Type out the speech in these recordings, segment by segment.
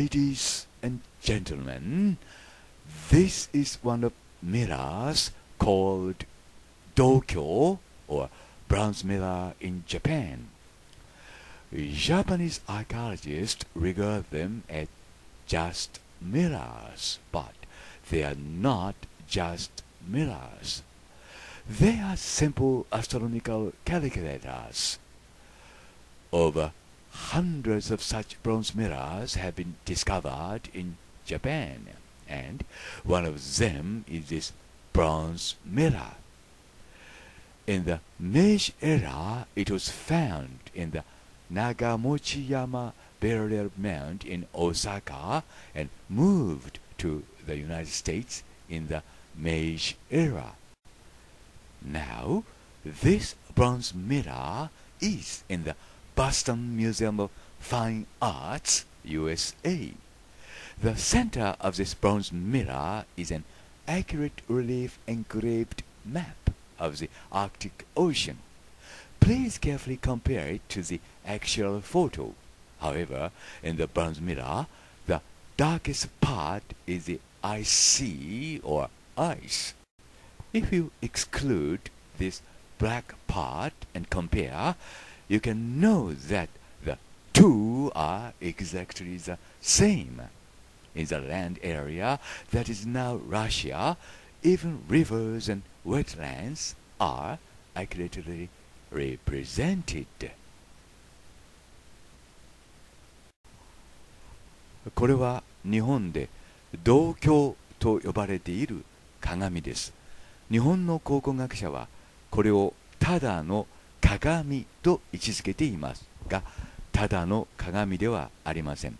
Ladies and gentlemen, this is one of mirrors called Dokyo or bronze mirror in Japan. Japanese archaeologists regard them as just mirrors, but they are not just mirrors. They are simple astronomical calculators. Over Hundreds of such bronze mirrors have been discovered in Japan, and one of them is this bronze mirror. In the Meiji era, it was found in the Nagamochi-yama burial mound in Osaka and moved to the United States in the Meiji era. Now, this bronze mirror is in the Boston Museum of Fine Arts, USA. The center of this bronze mirror is an accurate relief engraved map of the Arctic Ocean. Please carefully compare it to the actual photo. However, in the bronze mirror, the darkest part is the ice sea or ice. If you exclude this black part and compare, you can know that the two are exactly the same. In the land area that is now Russia, even rivers and wetlands are accurately represented. これは日本で銅鏡と呼ばれている鏡です。日本の考古学者はこれをただの鏡と位置づけていますがただの鏡ではありません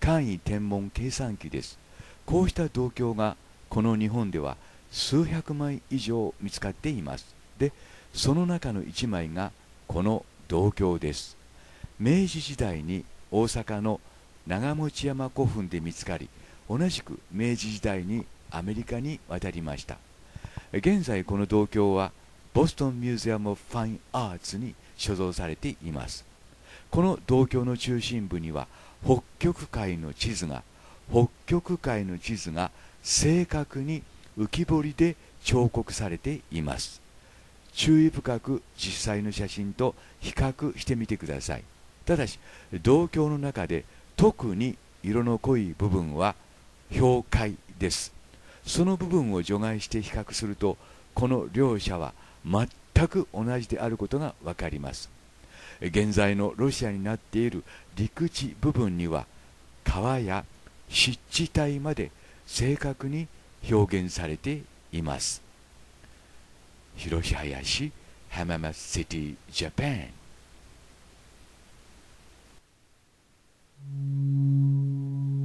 簡易天文計算機ですこうした銅鏡がこの日本では数百枚以上見つかっていますでその中の1枚がこの銅鏡です明治時代に大阪の長持山古墳で見つかり同じく明治時代にアメリカに渡りました現在この銅鏡はボストンミュージアム・ファイン・アーツに所蔵されていますこの銅鏡の中心部には北極海の地図が北極海の地図が正確に浮き彫りで彫刻されています注意深く実際の写真と比較してみてくださいただし同鏡の中で特に色の濃い部分は氷塊ですその部分を除外して比較するとこの両者は全く同じであることが分かります現在のロシアになっている陸地部分には川や湿地帯まで正確に表現されています広し林浜松シティジャパンうん。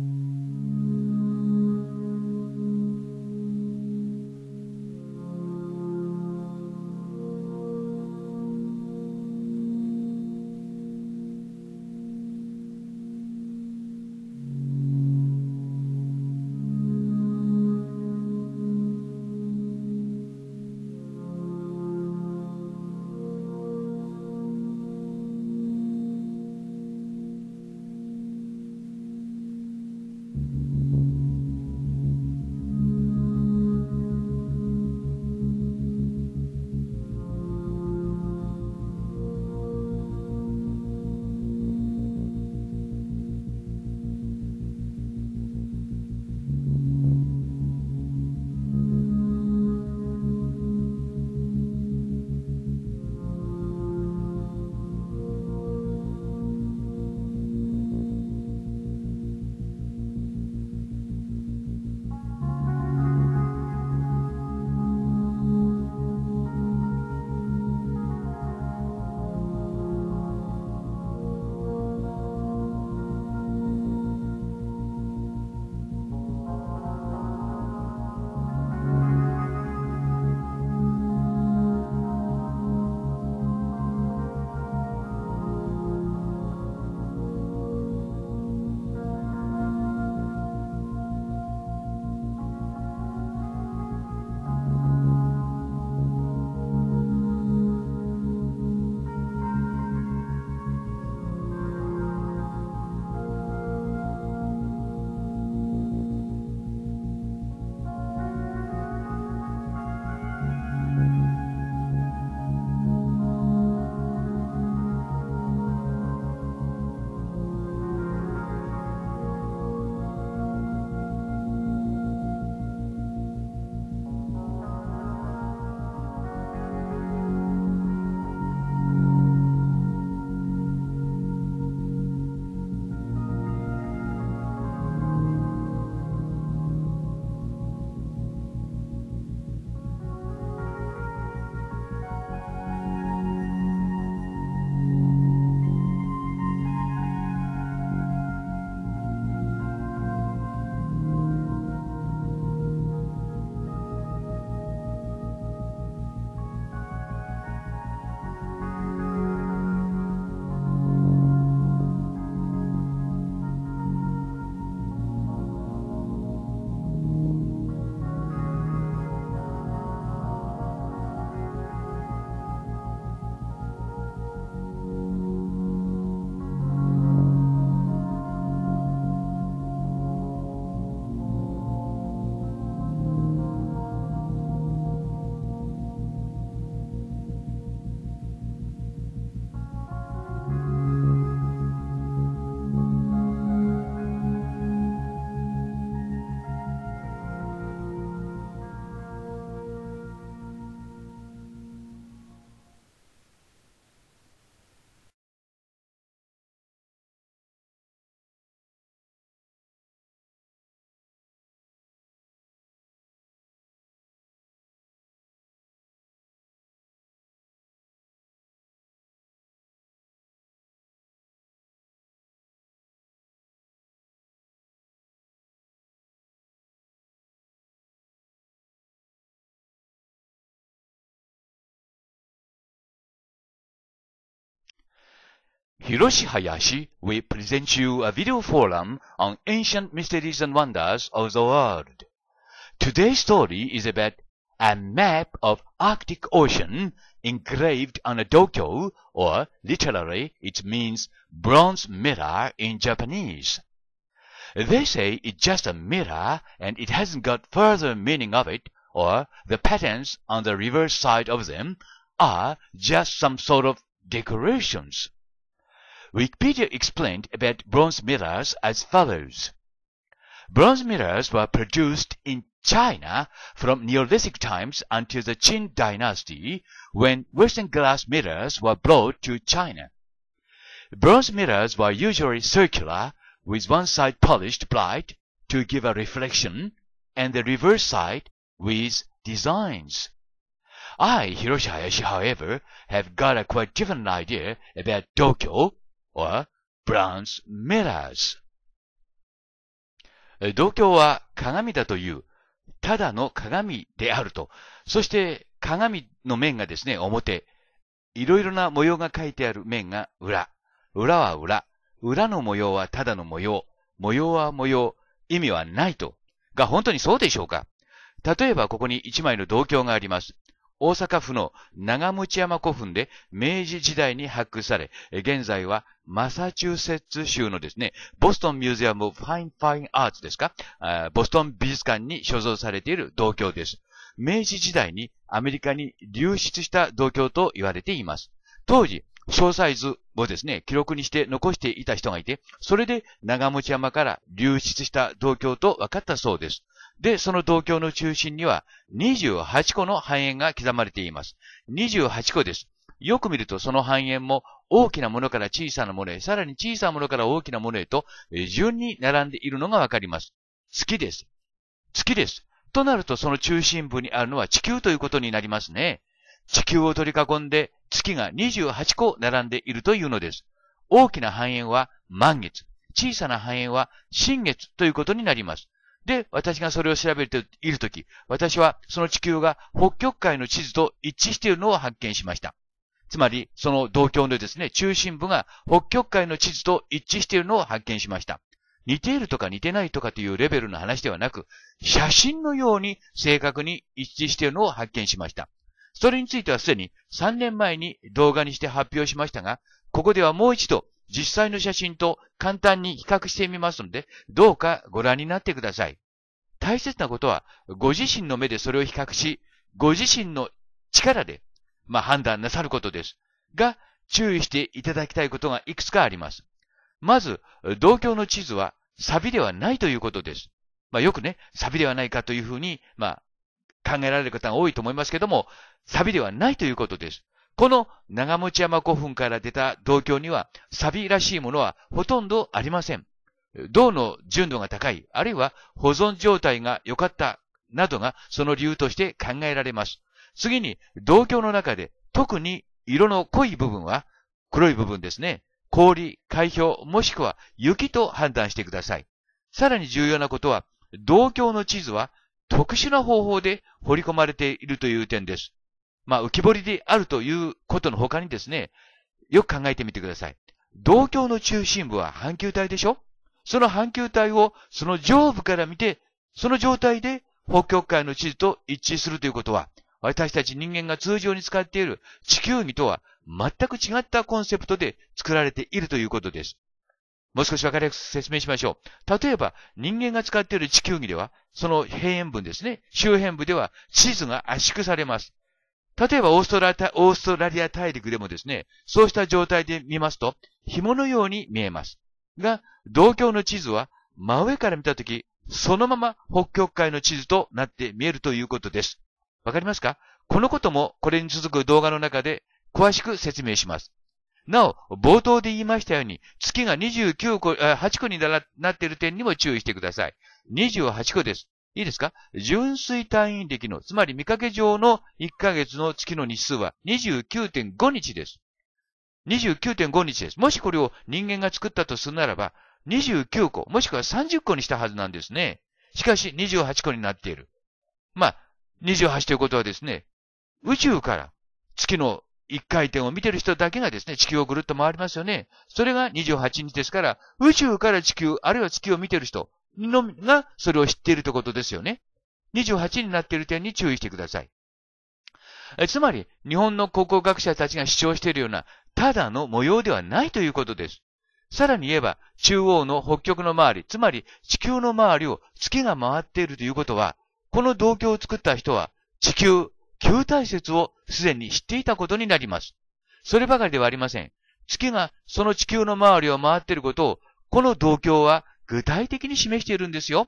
Hiroshi Hayashi will present you a video forum on ancient mysteries and wonders of the world. Today's story is about a map of Arctic Ocean engraved on a dokyo, or literally it means bronze mirror in Japanese. They say it's just a mirror and it hasn't got further meaning of it, or the patterns on the reverse side of them are just some sort of decorations. Wikipedia explained about bronze mirrors as follows. Bronze mirrors were produced in China from Neolithic times until the Qin dynasty when Western glass mirrors were brought to China. Bronze mirrors were usually circular with one side polished bright to give a reflection and the reverse side with designs. I, Hiroshi Hayashi, however, have got a quite different idea about Tokyo. or bronze mirrors. 同鏡は鏡だという、ただの鏡であると。そして鏡の面がですね、表。いろいろな模様が書いてある面が裏。裏は裏。裏の模様はただの模様。模様は模様。意味はないと。が本当にそうでしょうか例えばここに1枚の銅鏡があります。大阪府の長持山古墳で明治時代に発掘され、現在はマサチューセッツ州のですね、ボストンミュージアムファインファインアーツですかボストン美術館に所蔵されている銅鏡です。明治時代にアメリカに流出した銅鏡と言われています。当時、詳細図をですね、記録にして残していた人がいて、それで長持山から流出した銅鏡と分かったそうです。で、その東鏡の中心には28個の半円が刻まれています。28個です。よく見るとその半円も大きなものから小さなものへ、さらに小さなものから大きなものへと、順に並んでいるのがわかります。月です。月です。となるとその中心部にあるのは地球ということになりますね。地球を取り囲んで月が28個並んでいるというのです。大きな半円は満月、小さな半円は新月ということになります。で、私がそれを調べているとき、私はその地球が北極海の地図と一致しているのを発見しました。つまり、その同郷のですね、中心部が北極海の地図と一致しているのを発見しました。似ているとか似てないとかというレベルの話ではなく、写真のように正確に一致しているのを発見しました。それについてはすでに3年前に動画にして発表しましたが、ここではもう一度実際の写真と簡単に比較してみますので、どうかご覧になってください。大切なことは、ご自身の目でそれを比較し、ご自身の力で、まあ、判断なさることです。が、注意していただきたいことがいくつかあります。まず、同郷の地図は、サビではないということです。まあ、よくね、サビではないかというふうに、まあ、考えられる方が多いと思いますけども、サビではないということです。この長持山古墳から出た銅鏡には、サビらしいものはほとんどありません。銅の純度が高い、あるいは保存状態が良かったなどがその理由として考えられます。次に、銅鏡の中で特に色の濃い部分は黒い部分ですね。氷、海氷、もしくは雪と判断してください。さらに重要なことは、銅鏡の地図は特殊な方法で掘り込まれているという点です。まあ、浮き彫りであるということの他にですね、よく考えてみてください。同郷の中心部は半球体でしょその半球体をその上部から見て、その状態で北極海の地図と一致するということは、私たち人間が通常に使っている地球儀とは全く違ったコンセプトで作られているということです。もう少しわかりやすく説明しましょう。例えば、人間が使っている地球儀では、その平円分ですね、周辺部では地図が圧縮されます。例えばオーストラリア大陸でもですね、そうした状態で見ますと、紐のように見えます。が、同郷の地図は真上から見たとき、そのまま北極海の地図となって見えるということです。わかりますかこのこともこれに続く動画の中で詳しく説明します。なお、冒頭で言いましたように、月が29個、8個になっている点にも注意してください。28個です。いいですか純粋単位歴の、つまり見かけ上の1ヶ月の月の日数は29.5日です。29.5日です。もしこれを人間が作ったとするならば、29個、もしくは30個にしたはずなんですね。しかし、28個になっている。まあ、28ということはですね、宇宙から月の1回転を見てる人だけがですね、地球をぐるっと回りますよね。それが28日ですから、宇宙から地球、あるいは月を見てる人、のみがそれを知っているということですよね。28になっている点に注意してください。つまり、日本の考古学者たちが主張しているような、ただの模様ではないということです。さらに言えば、中央の北極の周り、つまり地球の周りを月が回っているということは、この銅鏡を作った人は、地球、球体説をすでに知っていたことになります。そればかりではありません。月がその地球の周りを回っていることを、この銅鏡は具体的に示しているんですよ。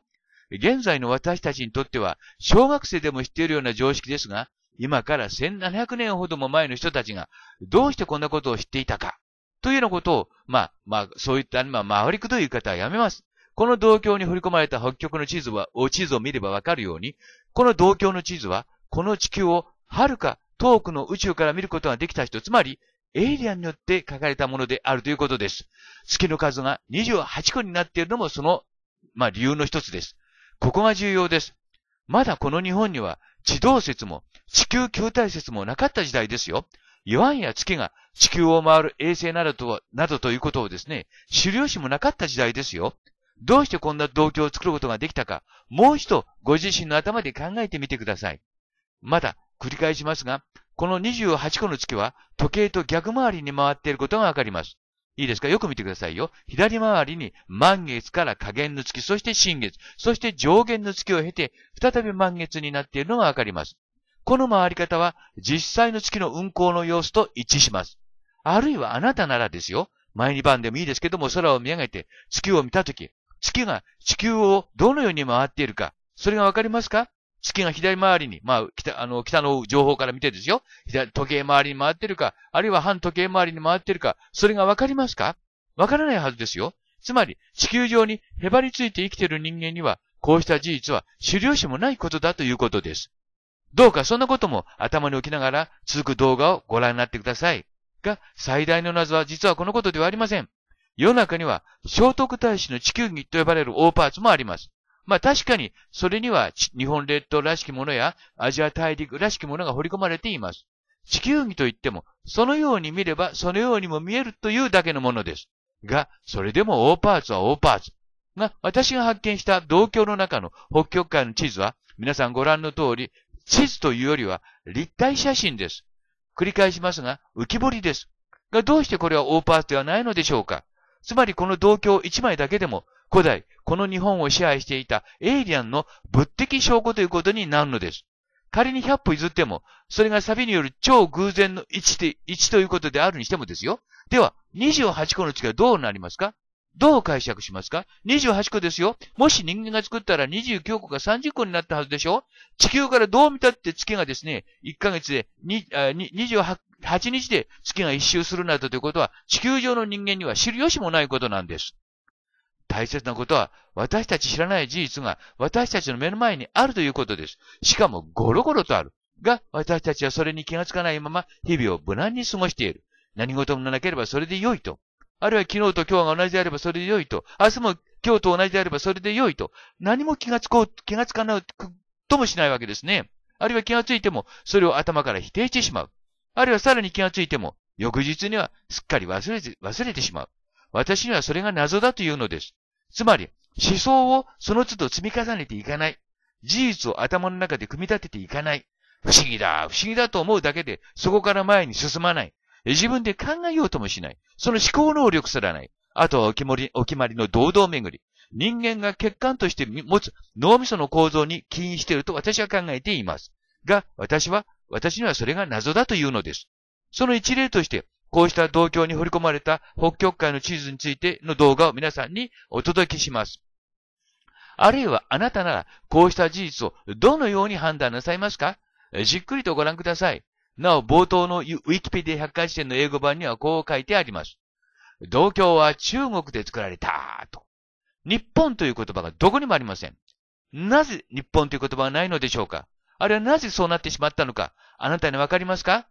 現在の私たちにとっては、小学生でも知っているような常識ですが、今から1700年ほども前の人たちが、どうしてこんなことを知っていたか、というようなことを、まあ、まあ、そういった、まあ、回りくどい言い方はやめます。この同郷に振り込まれた北極の地図は、お地図を見ればわかるように、この同郷の地図は、この地球を遥か遠くの宇宙から見ることができた人、つまりエイリアンによって書かれたものであるということです。月の数が28個になっているのもその、まあ、理由の一つです。ここが重要です。まだこの日本には地動説も地球球体説もなかった時代ですよ。ヨアンや月が地球を回る衛星などと、などということをですね、狩猟師もなかった時代ですよ。どうしてこんな動機を作ることができたか、もう一度ご自身の頭で考えてみてください。まだ繰り返しますが、この28個の月は時計と逆回りに回っていることがわかります。いいですかよく見てくださいよ。左回りに満月から下限の月、そして新月、そして上限の月を経て、再び満月になっているのがわかります。この回り方は実際の月の運行の様子と一致します。あるいはあなたならですよ。前2番でもいいですけども、空を見上げて月を見たとき、月が地球をどのように回っているか、それがわかりますか地球が左回りに、まあ、北、あの、北の情報から見てですよ。左、時計回りに回ってるか、あるいは反時計回りに回ってるか、それがわかりますかわからないはずですよ。つまり、地球上にへばりついて生きている人間には、こうした事実は知る由もないことだということです。どうかそんなことも頭に置きながら続く動画をご覧になってください。が、最大の謎は実はこのことではありません。世の中には、聖徳太子の地球儀と呼ばれる大パーツもあります。まあ確かに、それには日本列島らしきものやアジア大陸らしきものが彫り込まれています。地球儀といっても、そのように見ればそのようにも見えるというだけのものです。が、それでも大パーツは大パーツ。が、私が発見した同郷の中の北極海の地図は、皆さんご覧の通り、地図というよりは立体写真です。繰り返しますが、浮き彫りです。が、どうしてこれは大パーツではないのでしょうかつまりこの同郷1枚だけでも、古代、この日本を支配していたエイリアンの物的証拠ということになるのです。仮に100歩譲っても、それがサビによる超偶然の1で、ということであるにしてもですよ。では、28個の月はがどうなりますかどう解釈しますか ?28 個ですよ。もし人間が作ったら29個か30個になったはずでしょ地球からどう見たって月がですね、1ヶ月で28日で月が一周するなどということは、地球上の人間には知るよしもないことなんです。大切なことは、私たち知らない事実が私たちの目の前にあるということです。しかもゴロゴロとある。が、私たちはそれに気がつかないまま、日々を無難に過ごしている。何事もなければそれで良いと。あるいは昨日と今日が同じであればそれで良いと。明日も今日と同じであればそれで良いと。何も気がつこう、気がつかないともしないわけですね。あるいは気がついても、それを頭から否定してしまう。あるいはさらに気がついても、翌日にはすっかり忘れて、忘れてしまう。私にはそれが謎だというのです。つまり、思想をその都度積み重ねていかない。事実を頭の中で組み立てていかない。不思議だ、不思議だと思うだけで、そこから前に進まない。自分で考えようともしない。その思考能力すらない。あとはお決まり、お決まりの堂々巡り。人間が欠陥として持つ脳みその構造に起因していると私は考えています。が、私は、私にはそれが謎だというのです。その一例として、こうした同郷に振り込まれた北極海の地図についての動画を皆さんにお届けします。あるいはあなたならこうした事実をどのように判断なさいますかじっくりとご覧ください。なお冒頭のウィキペディ100回視点の英語版にはこう書いてあります。同郷は中国で作られたと。日本という言葉がどこにもありません。なぜ日本という言葉はないのでしょうかあれはなぜそうなってしまったのかあなたにわかりますか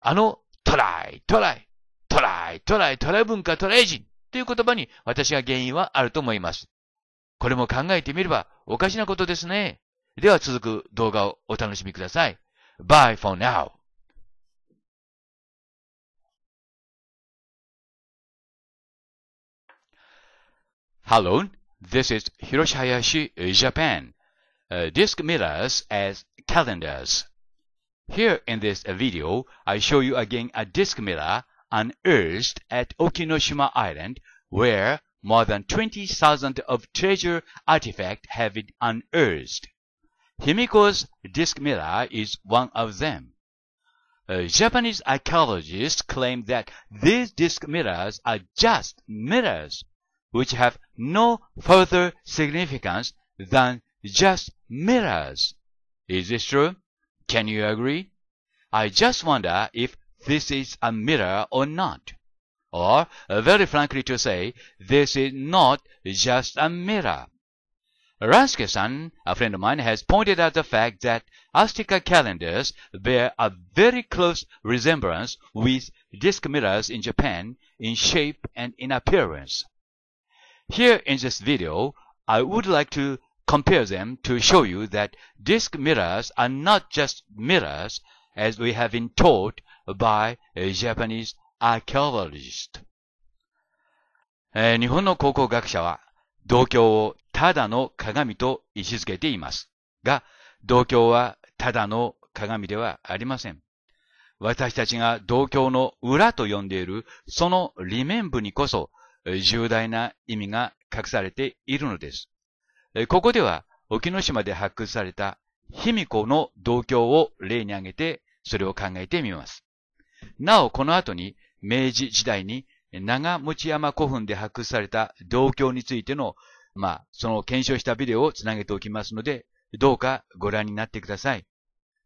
あのトライ、トライ、トライ、トライ、トライ文化、トライ人という言葉に私が原因はあると思います。これも考えてみればおかしなことですね。では続く動画をお楽しみください。Bye for now. Hello, this is Hiroshi Hayashi, Japan. Uh, disk mirrors as calendars. Here in this video, I show you again a disc miller unearthed at Okinoshima Island, where more than 20,000 of treasure artifacts have been unearthed. Himiko's disc miller is one of them. Uh, Japanese archaeologists claim that these disc mirrors are just mirrors, which have no further significance than just mirrors. Is this true? Can you agree? I just wonder if this is a mirror or not. Or, uh, very frankly to say, this is not just a mirror. Raske-san, a friend of mine, has pointed out the fact that Azteca calendars bear a very close resemblance with disc mirrors in Japan in shape and in appearance. Here in this video, I would like to compare them to show you that disk mirrors are not just mirrors as we have been taught by a Japanese a r c h a e o l o g i s t 日本の考古学者は、同郷をただの鏡と位置づけています。が、同郷はただの鏡ではありません。私たちが同郷の裏と呼んでいるその裏面部にこそ重大な意味が隠されているのです。ここでは、沖ノ島で発掘された卑弥呼の銅鏡を例に挙げて、それを考えてみます。なお、この後に、明治時代に長持山古墳で発掘された銅鏡についての、まあ、その検証したビデオをつなげておきますので、どうかご覧になってください。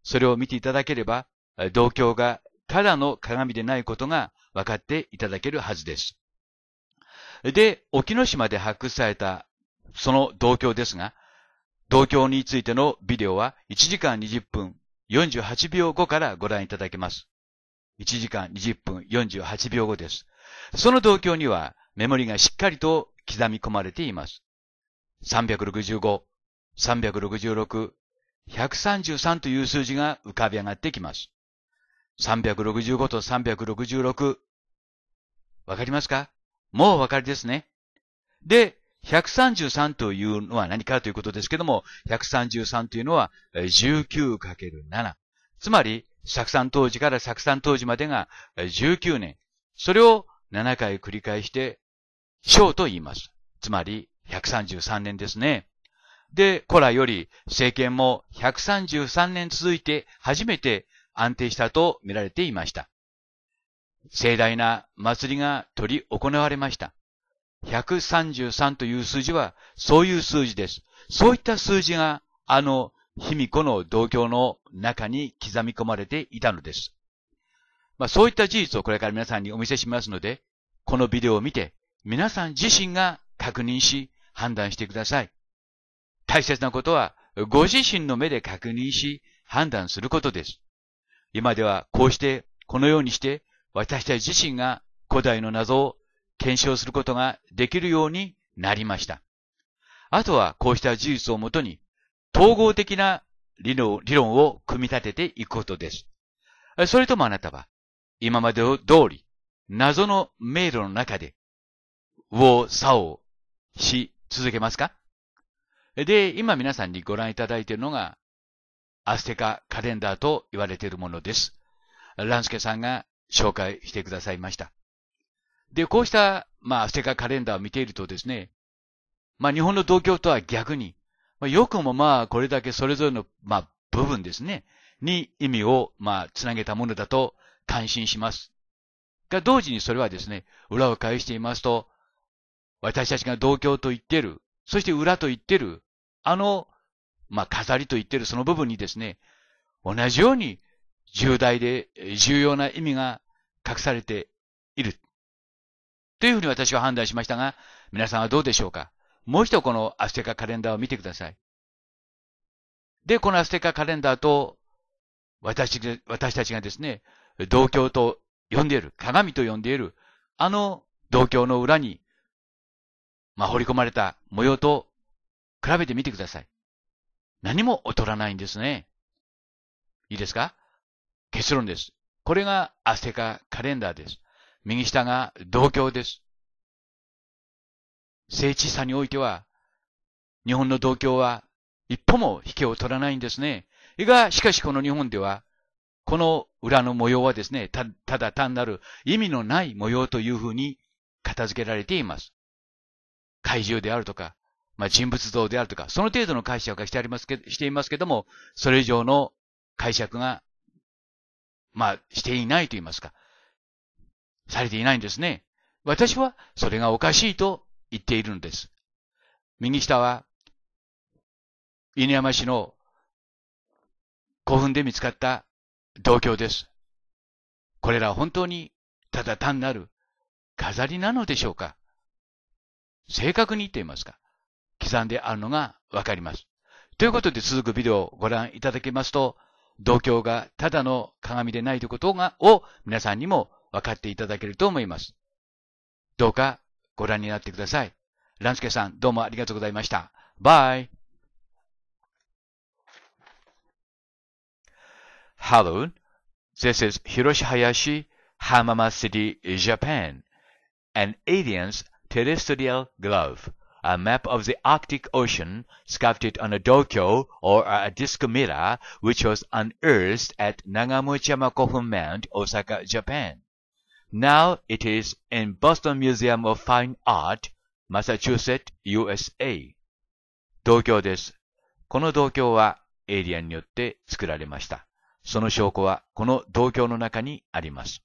それを見ていただければ、銅鏡がただの鏡でないことが分かっていただけるはずです。で、沖ノ島で発掘されたその同居ですが、同居についてのビデオは1時間20分48秒後からご覧いただけます。1時間20分48秒後です。その同居にはメモリがしっかりと刻み込まれています。365、366、133という数字が浮かび上がってきます。365と366。わかりますかもうわかりですね。で、133というのは何かということですけども、133というのは 19×7。つまり、作酸当時から作酸当時までが19年。それを7回繰り返して、章と言います。つまり、133年ですね。で、古来より政権も133年続いて初めて安定したと見られていました。盛大な祭りが取り行われました。133という数字は、そういう数字です。そういった数字が、あの、卑弥呼の同居の中に刻み込まれていたのです。まあ、そういった事実をこれから皆さんにお見せしますので、このビデオを見て、皆さん自身が確認し、判断してください。大切なことは、ご自身の目で確認し、判断することです。今ではこうして、このようにして、私たち自身が古代の謎を検証することができるようになりました。あとはこうした事実をもとに統合的な理論を組み立てていくことです。それともあなたは今まで通り謎の迷路の中で右往左往し続けますかで、今皆さんにご覧いただいているのがアステカカレンダーと言われているものです。ランスケさんが紹介してくださいました。で、こうした、まあ、世界カレンダーを見ているとですね、まあ、日本の同居とは逆に、まあ、よくもまあ、これだけそれぞれの、まあ、部分ですね、に意味を、まあ、つなげたものだと感心します。が、同時にそれはですね、裏を返していますと、私たちが同居と言ってる、そして裏と言ってる、あの、まあ、飾りと言ってるその部分にですね、同じように重大で重要な意味が隠されている。というふうに私は判断しましたが、皆さんはどうでしょうかもう一度このアステカカレンダーを見てください。で、このアステカカレンダーと、私、私たちがですね、同教と呼んでいる、鏡と呼んでいる、あの同教の裏に、まあ、彫り込まれた模様と比べてみてください。何も劣らないんですね。いいですか結論です。これがアステカカレンダーです。右下が同教です。聖地差においては、日本の同教は一歩も引けを取らないんですね。が、しかしこの日本では、この裏の模様はですね、た、ただ単なる意味のない模様というふうに片付けられています。怪獣であるとか、まあ、人物像であるとか、その程度の解釈がしてありますけ、していますけども、それ以上の解釈が、まあ、していないと言いますか、されていないんですね。私はそれがおかしいと言っているのです。右下は、犬山市の古墳で見つかった銅鏡です。これらは本当にただ単なる飾りなのでしょうか正確に言っていますか刻んであるのがわかります。ということで続くビデオをご覧いただけますと、同郷がただの鏡でないということが、を皆さんにも分かっていただけると思います。どうかご覧になってください。ランスケさん、どうもありがとうございました。バイ Hello, this is Hiroshi Hayashi, Hamama City, Japan. An alien's terrestrial glove, a map of the Arctic Ocean sculpted on a dokyo or a disc mirror which was unearthed at n a g a m u c h i a m a Kofu Mount, Osaka, Japan. Now it is in Boston Museum of Fine Art, Massachusetts, USA. 同郷です。この同郷はエイリアンによって作られました。その証拠はこの同郷の中にあります。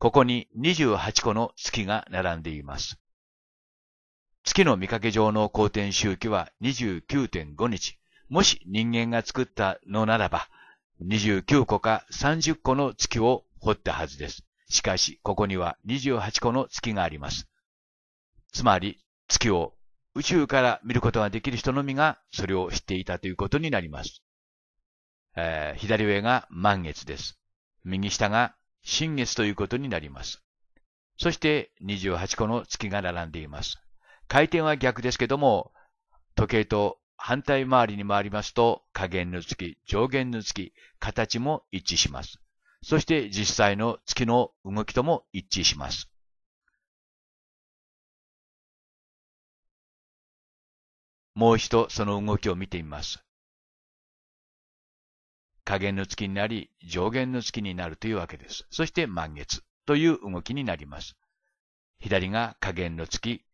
ここに28個の月が並んでいます。月の見かけ上の公転周期は29.5日。もし人間が作ったのならば、29個か30個の月を掘ったはずです。しかし、ここには28個の月があります。つまり、月を宇宙から見ることができる人のみがそれを知っていたということになります。えー、左上が満月です。右下が新月ということになります。そして28個の月が並んでいます。回転は逆ですけども、時計と反対回りに回りますと、下限の月、上限の月、形も一致します。そして実際の月の動きとも一致します。もう一度その動きを見てみます。下限の月になり、上限の月になるというわけです。そして満月という動きになります。左が下限の月、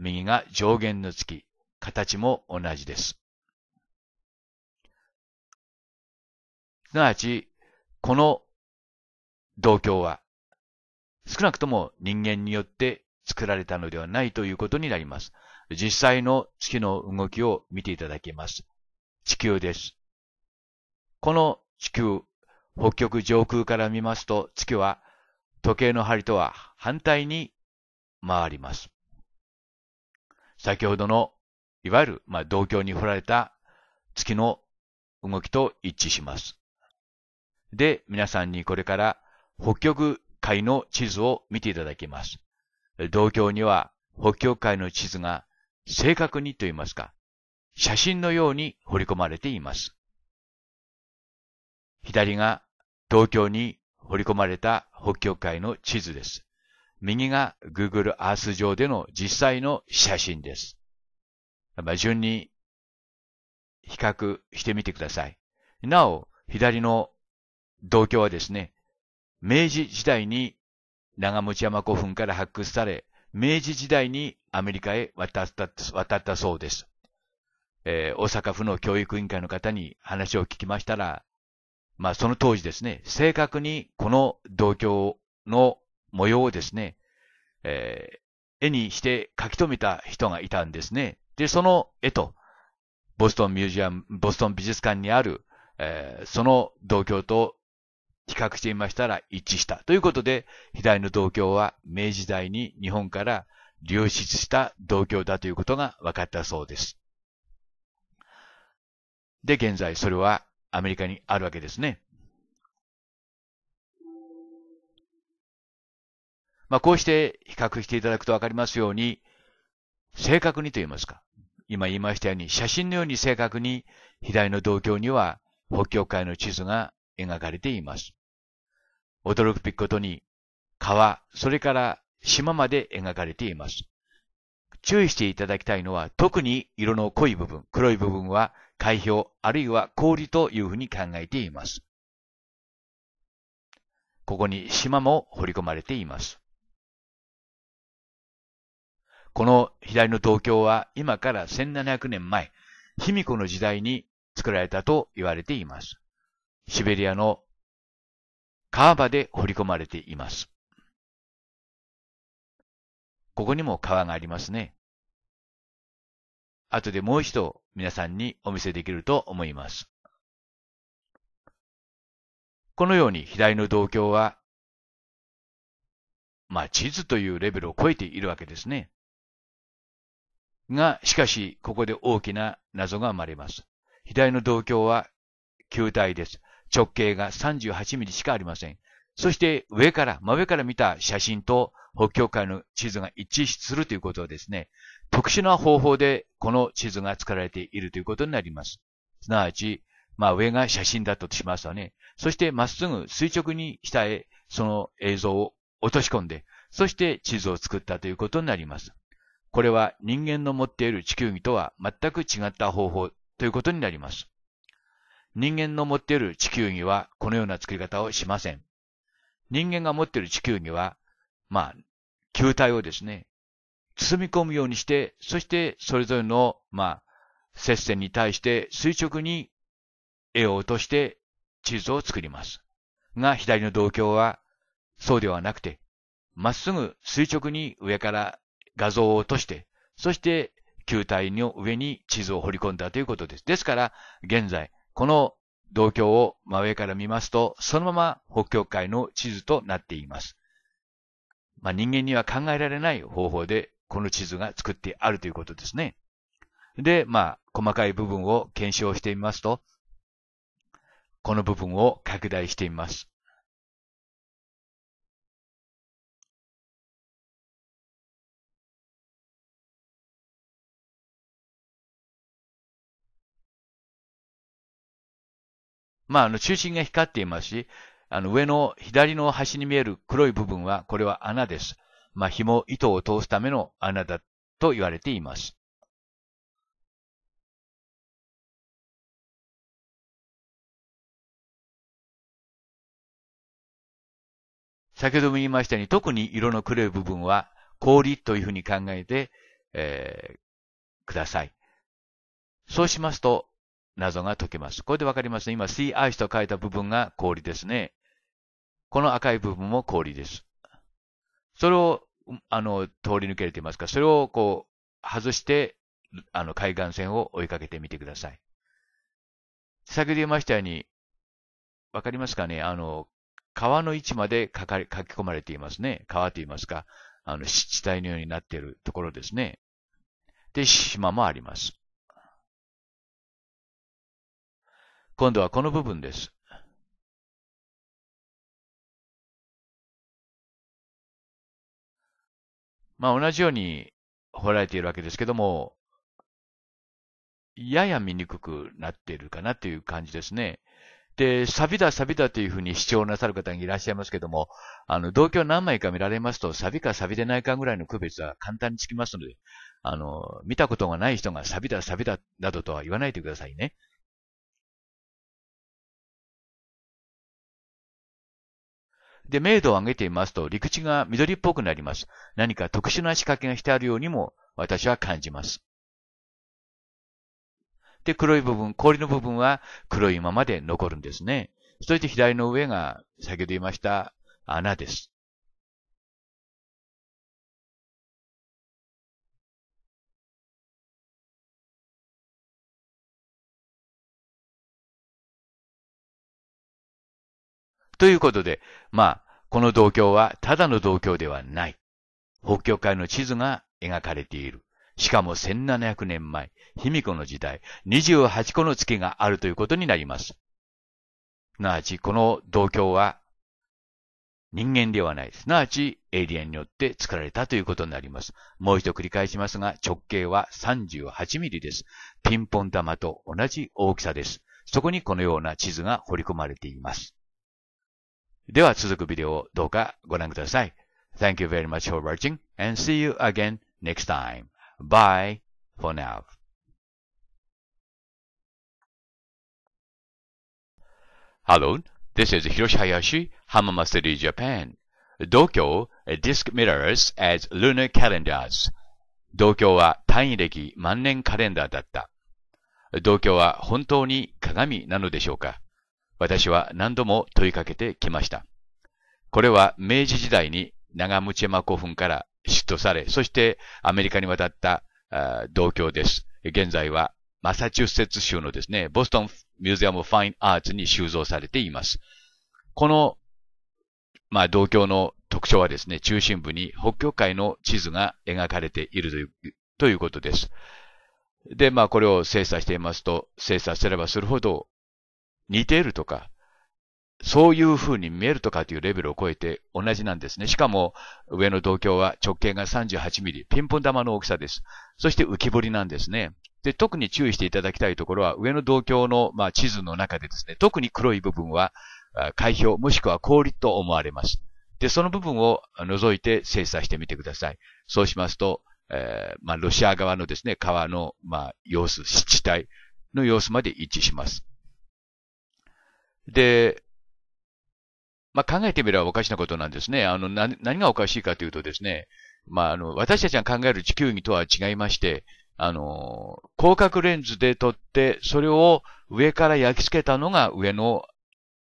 右が上限の月、形も同じです。すなわち、この同郷は、少なくとも人間によって作られたのではないということになります。実際の月の動きを見ていただけます。地球です。この地球、北極上空から見ますと月は時計の針とは反対に回ります。先ほどのいわゆる、まあ、同郷に振られた月の動きと一致します。で、皆さんにこれから北極海の地図を見ていただきます。同郷には北極海の地図が正確にと言いますか、写真のように彫り込まれています。左が東京に彫り込まれた北極海の地図です。右が Google Earth 上での実際の写真です。順に比較してみてください。なお、左の同居はですね、明治時代に長持山古墳から発掘され、明治時代にアメリカへ渡った、渡ったそうです。えー、大阪府の教育委員会の方に話を聞きましたら、まあその当時ですね、正確にこの同居の模様をですね、えー、絵にして書き留めた人がいたんですね。で、その絵と、ボストンミュージアム、ボストン美術館にある、えー、その同居と比較してみましたら一致した。ということで、左の銅鏡は明治時代に日本から流出した銅鏡だということが分かったそうです。で、現在それはアメリカにあるわけですね。まあ、こうして比較していただくと分かりますように、正確にと言いますか、今言いましたように、写真のように正確に左の銅鏡には北極海の地図が描かれています。驚くべきことに、川、それから島まで描かれています。注意していただきたいのは、特に色の濃い部分、黒い部分は海氷、あるいは氷というふうに考えています。ここに島も彫り込まれています。この左の東京は今から1700年前、卑弥呼の時代に作られたと言われています。シベリアの川場で掘り込まれています。ここにも川がありますね。後でもう一度皆さんにお見せできると思います。このように左の銅鏡は、まあ地図というレベルを超えているわけですね。が、しかし、ここで大きな謎が生まれます。左の銅鏡は球体です。直径が38ミリしかありません。そして上から、真上から見た写真と北極海の地図が一致するということはですね、特殊な方法でこの地図が作られているということになります。すなわち、まあ上が写真だったとしますとね、そしてまっすぐ垂直に下へその映像を落とし込んで、そして地図を作ったということになります。これは人間の持っている地球儀とは全く違った方法ということになります。人間の持っている地球儀はこのような作り方をしません。人間が持っている地球儀は、まあ、球体をですね、包み込むようにして、そしてそれぞれの、まあ、接線に対して垂直に絵を落として地図を作ります。が、左の銅鏡はそうではなくて、まっすぐ垂直に上から画像を落として、そして球体の上に地図を彫り込んだということです。ですから、現在、この同郷を真上から見ますと、そのまま北極海の地図となっています。まあ、人間には考えられない方法で、この地図が作ってあるということですね。で、まあ、細かい部分を検証してみますと、この部分を拡大してみます。まあ、あの、中心が光っていますし、あの、上の左の端に見える黒い部分は、これは穴です。まあ、紐、糸を通すための穴だと言われています。先ほども言いましたように、特に色の黒い部分は氷というふうに考えて、えー、ください。そうしますと、謎が解けます。これでわかりますね。今、sea ice と書いた部分が氷ですね。この赤い部分も氷です。それを、あの、通り抜けると言いますか、それをこう、外して、あの、海岸線を追いかけてみてください。先ほど言いましたように、わかりますかねあの、川の位置まで書か書き込まれていますね。川と言いますか、あの、湿地帯のようになっているところですね。で、島もあります。今度はこの部分です。まあ同じように掘られているわけですけども、やや見にくくなっているかなという感じですね。で、サビだサビだというふうに主張なさる方がいらっしゃいますけども、あの、同居何枚か見られますと、サビかサビでないかぐらいの区別は簡単につきますので、あの、見たことがない人がサビだサビだなどとは言わないでくださいね。で、明度を上げてみますと陸地が緑っぽくなります。何か特殊な仕掛けがしてあるようにも私は感じます。で、黒い部分、氷の部分は黒いままで残るんですね。そして左の上が先ほど言いました穴です。ということで、まあ、この同郷はただの同郷ではない。北極海の地図が描かれている。しかも1700年前、卑弥呼の時代、28個の月があるということになります。すなわち、この同郷は人間ではない。すなわち、エイリアンによって作られたということになります。もう一度繰り返しますが、直径は38ミリです。ピンポン玉と同じ大きさです。そこにこのような地図が彫り込まれています。では続くビデオをどうかご覧ください。Thank you very much for watching and see you again next time. Bye for now. Hello, This is Hiroshi Hayashi, Hamama City, Japan. Dokyo Disk Mirrors as Lunar Calendars. 東京は単位歴万年カレンダーだった。東京は本当に鏡なのでしょうか私は何度も問いかけてきました。これは明治時代に長ムチ山古墳から出土され、そしてアメリカに渡った同郷です。現在はマサチューセッツ州のですね、ボストンミュージアムファインアーツに収蔵されています。この、まあ、同郷の特徴はですね、中心部に北極海の地図が描かれているというということです。で、まあ、これを精査していますと、精査すればするほど、似ているとか、そういう風に見えるとかというレベルを超えて同じなんですね。しかも、上の銅鏡は直径が38ミリ、ピンポン玉の大きさです。そして浮き彫りなんですね。で、特に注意していただきたいところは、上の銅鏡の、まあ、地図の中でですね、特に黒い部分は、海氷、もしくは氷と思われます。で、その部分を除いて精査してみてください。そうしますと、えー、まあ、ロシア側のですね、川の、まあ、様子、湿地帯の様子まで一致します。で、まあ、考えてみればおかしなことなんですね。あの、な、何がおかしいかというとですね、まあ、あの、私たちが考える地球儀とは違いまして、あの、広角レンズで撮って、それを上から焼き付けたのが上の、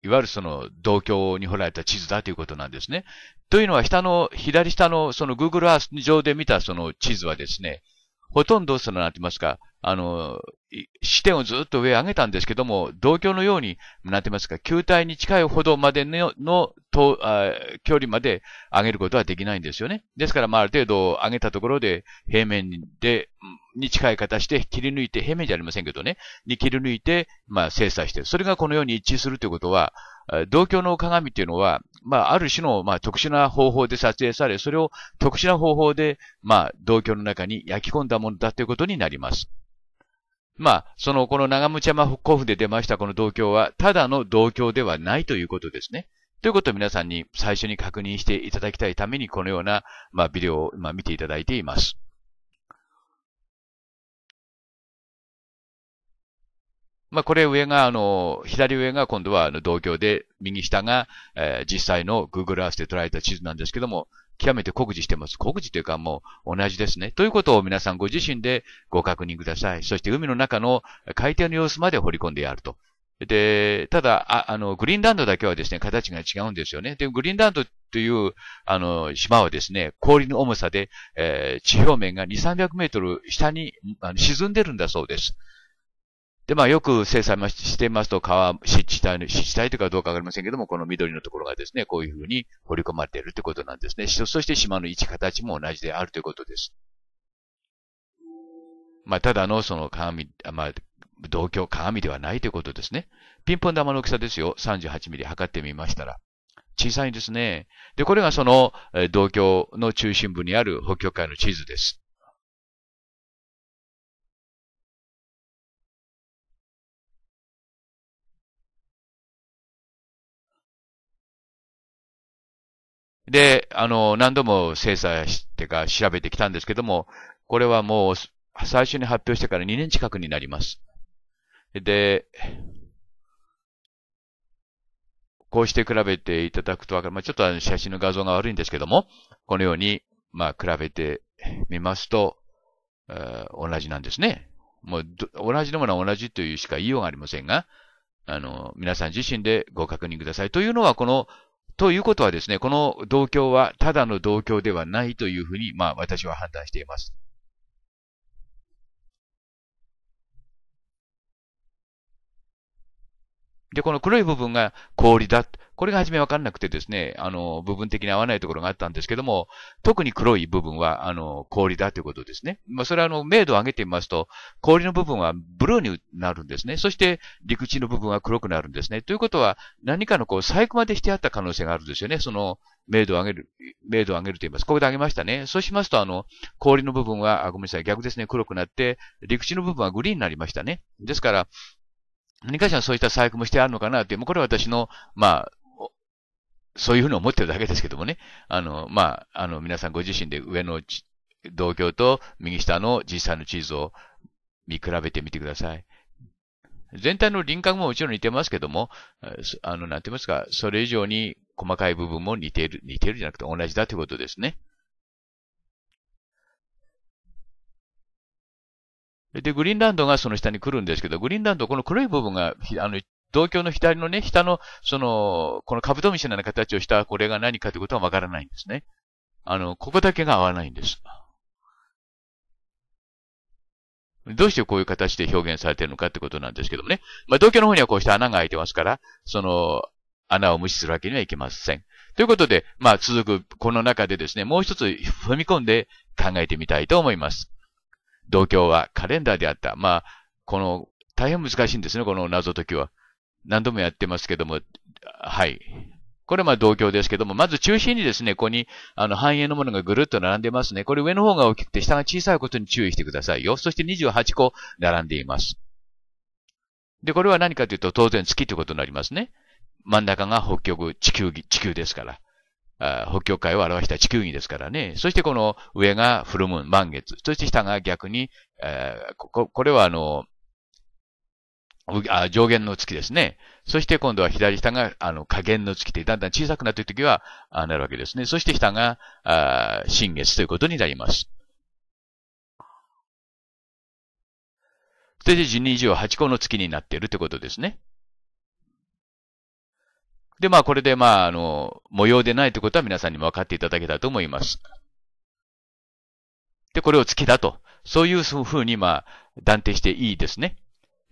いわゆるその、同居に掘られた地図だということなんですね。というのは、下の、左下の、その Google Earth 上で見たその地図はですね、ほとんどその、なんて言いますか、あの、視点をずっと上上げたんですけども、同居のように、なんて言いますか、球体に近いほどまでののとあ距離まで上げることはできないんですよね。ですから、まあ、ある程度上げたところで、平面で、に近い形で切り抜いて、平面じゃありませんけどね、に切り抜いて、まあ、精査してそれがこのように一致するということは、同居の鏡っていうのは、まあ、ある種の、まあ、特殊な方法で撮影され、それを特殊な方法で、まあ、同居の中に焼き込んだものだということになります。まあ、その、この長むちゃま古府で出ましたこの同郷は、ただの同居ではないということですね。ということを皆さんに最初に確認していただきたいために、このような、まあ、ビデオをあ、見ていただいています。まあ、これ上が、あの、左上が今度はあの同居で、右下が、えー、実際の Google Earth で捉えた地図なんですけども、極めて酷似してます。酷似というかもう同じですね。ということを皆さんご自身でご確認ください。そして海の中の海底の様子まで掘り込んでやると。で、ただ、あの、グリーンランドだけはですね、形が違うんですよね。で、グリーンランドという、あの、島はですね、氷の重さで、えー、地表面が2、300メートル下に沈んでるんだそうです。で、まあ、よく制裁してますと、川、湿地帯の、湿地帯というかどうかわかりませんけども、この緑のところがですね、こういうふうに掘り込まれているということなんですね。そして島の位置、形も同じであるということです。まあ、ただのその鏡、まあ、同居、鏡ではないということですね。ピンポン玉の大きさですよ。38ミリ測ってみましたら。小さいんですね。で、これがその、同居の中心部にある北極海の地図です。で、あの、何度も精査してか調べてきたんですけども、これはもう最初に発表してから2年近くになります。で、こうして比べていただくとわかる。まあ、ちょっとあの写真の画像が悪いんですけども、このように、まあ、比べてみますと、同じなんですね。もう、同じのものは同じというしか言いようがありませんが、あの、皆さん自身でご確認ください。というのは、このということはですね、この同居はただの同居ではないというふうに、まあ私は判断しています。で、この黒い部分が氷だ。これが初めわかんなくてですね、あの、部分的に合わないところがあったんですけども、特に黒い部分は、あの、氷だということですね。まあ、それはあの、明度を上げてみますと、氷の部分はブルーになるんですね。そして、陸地の部分は黒くなるんですね。ということは、何かのこう、細工までしてあった可能性があるんですよね。その、明度を上げる、明度を上げると言います。ここで上げましたね。そうしますと、あの、氷の部分は、あ、ごめんなさい、逆ですね、黒くなって、陸地の部分はグリーンになりましたね。ですから、何かしらそういった細工もしてあるのかなっていう、もうこれは私の、まあ、そういうふうに思ってるだけですけどもね。あの、まあ、あの、皆さんご自身で上の同居と右下の実際の地図を見比べてみてください。全体の輪郭ももちろん似てますけども、あの、なんて言いますか、それ以上に細かい部分も似ている、似ているじゃなくて同じだということですね。で、グリーンランドがその下に来るんですけど、グリーンランド、この黒い部分が、あの、同居の左のね、下の、その、このカブトムシのような形をしたこれが何かということはわからないんですね。あの、ここだけが合わないんです。どうしてこういう形で表現されているのかってことなんですけどもね。まあ、同居の方にはこうした穴が開いてますから、その、穴を無視するわけにはいけません。ということで、まあ、続く、この中でですね、もう一つ踏み込んで考えてみたいと思います。同居はカレンダーであった。まあ、この、大変難しいんですね、この謎解きは。何度もやってますけども、はい。これはまあ同居ですけども、まず中心にですね、ここに、あの、半円のものがぐるっと並んでますね。これ上の方が大きくて、下が小さいことに注意してくださいよ。そして28個並んでいます。で、これは何かというと、当然月ということになりますね。真ん中が北極、地球、地球ですから。北極海を表した地球儀ですからね。そしてこの上がフルムーン、満月。そして下が逆に、えー、ここれはあの、上限の月ですね。そして今度は左下が、あの、下限の月で、だんだん小さくなっているときは、あなるわけですね。そして下が、あ新月ということになります。そして12時を8個の月になっているということですね。で、まあ、これで、まあ、あの、模様でないということは皆さんにも分かっていただけたと思います。で、これを月だと。そういうふうに、まあ、断定していいですね。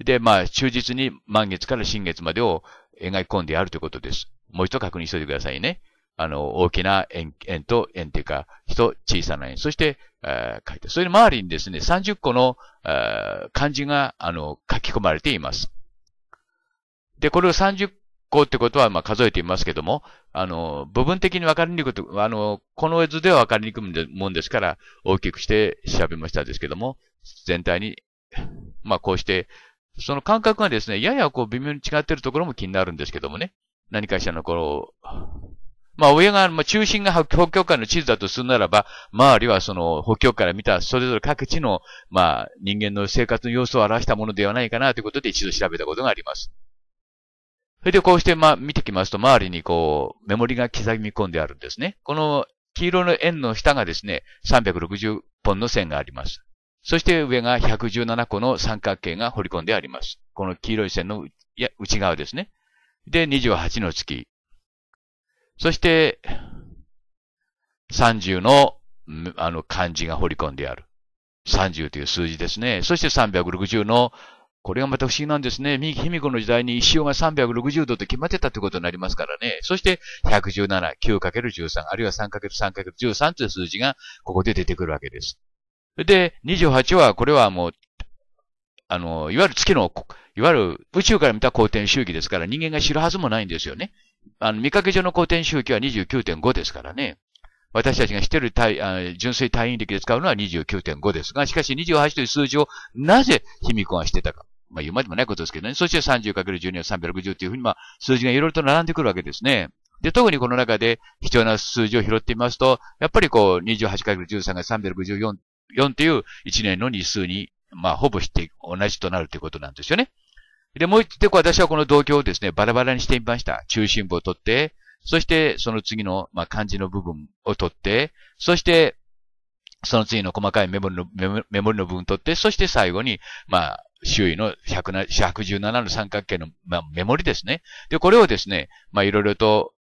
で、まあ、忠実に満月から新月までを描き込んであるということです。もう一度確認しておいてくださいね。あの、大きな円円と円というか、人、小さな円。そして、えー、書いて。それの周りにですね、30個の、えー、漢字が、あの、書き込まれています。で、これを30こうってことは、まあ、数えていますけども、あの、部分的に分かりにくく、あの、この図では分かりにくいもんですから、大きくして調べましたですけども、全体に、まあ、こうして、その感覚がですね、ややこう微妙に違っているところも気になるんですけどもね、何かしらのこの、まあ、親が、まあ、中心が北極海の地図だとするならば、周りはその北極から見たそれぞれ各地の、まあ、人間の生活の様子を表したものではないかなということで一度調べたことがあります。それでこうして、ま見てきますと、周りにこう、メモリが刻み込んであるんですね。この黄色の円の下がですね、360本の線があります。そして上が117個の三角形が彫り込んであります。この黄色い線の内側ですね。で、28の月。そして、30の、あの、漢字が彫り込んである。30という数字ですね。そして360のこれがまた不思議なんですね。卑弥呼の時代に石尾が360度と決まってたってことになりますからね。そして、117、9×13、あるいは 3×3×13 という数字が、ここで出てくるわけです。で、28は、これはもう、あの、いわゆる月の、いわゆる宇宙から見た公転周期ですから、人間が知るはずもないんですよね。あの、見かけ上の公転周期は29.5ですからね。私たちが知ってる純粋単位力で使うのは29.5ですが、しかし28という数字をなぜ卑弥呼がしてたか。まあ言うまでもないことですけどね。そして 30×12 は360というふうに、まあ数字がいろいろと並んでくるわけですね。で、特にこの中で必要な数字を拾ってみますと、やっぱりこう 28×13 が354、っという1年の日数に、まあほぼして同じとなるということなんですよね。で、もう一度私はこの同居をですね、バラバラにしてみました。中心部を取って、そしてその次の、まあ、漢字の部分を取って、そして、その次の細かいメモリの、メモリの部分を取って、そして最後に、まあ、周囲の117の三角形の、まあ、メモリですね。で、これをですね、まあ、いろいろと、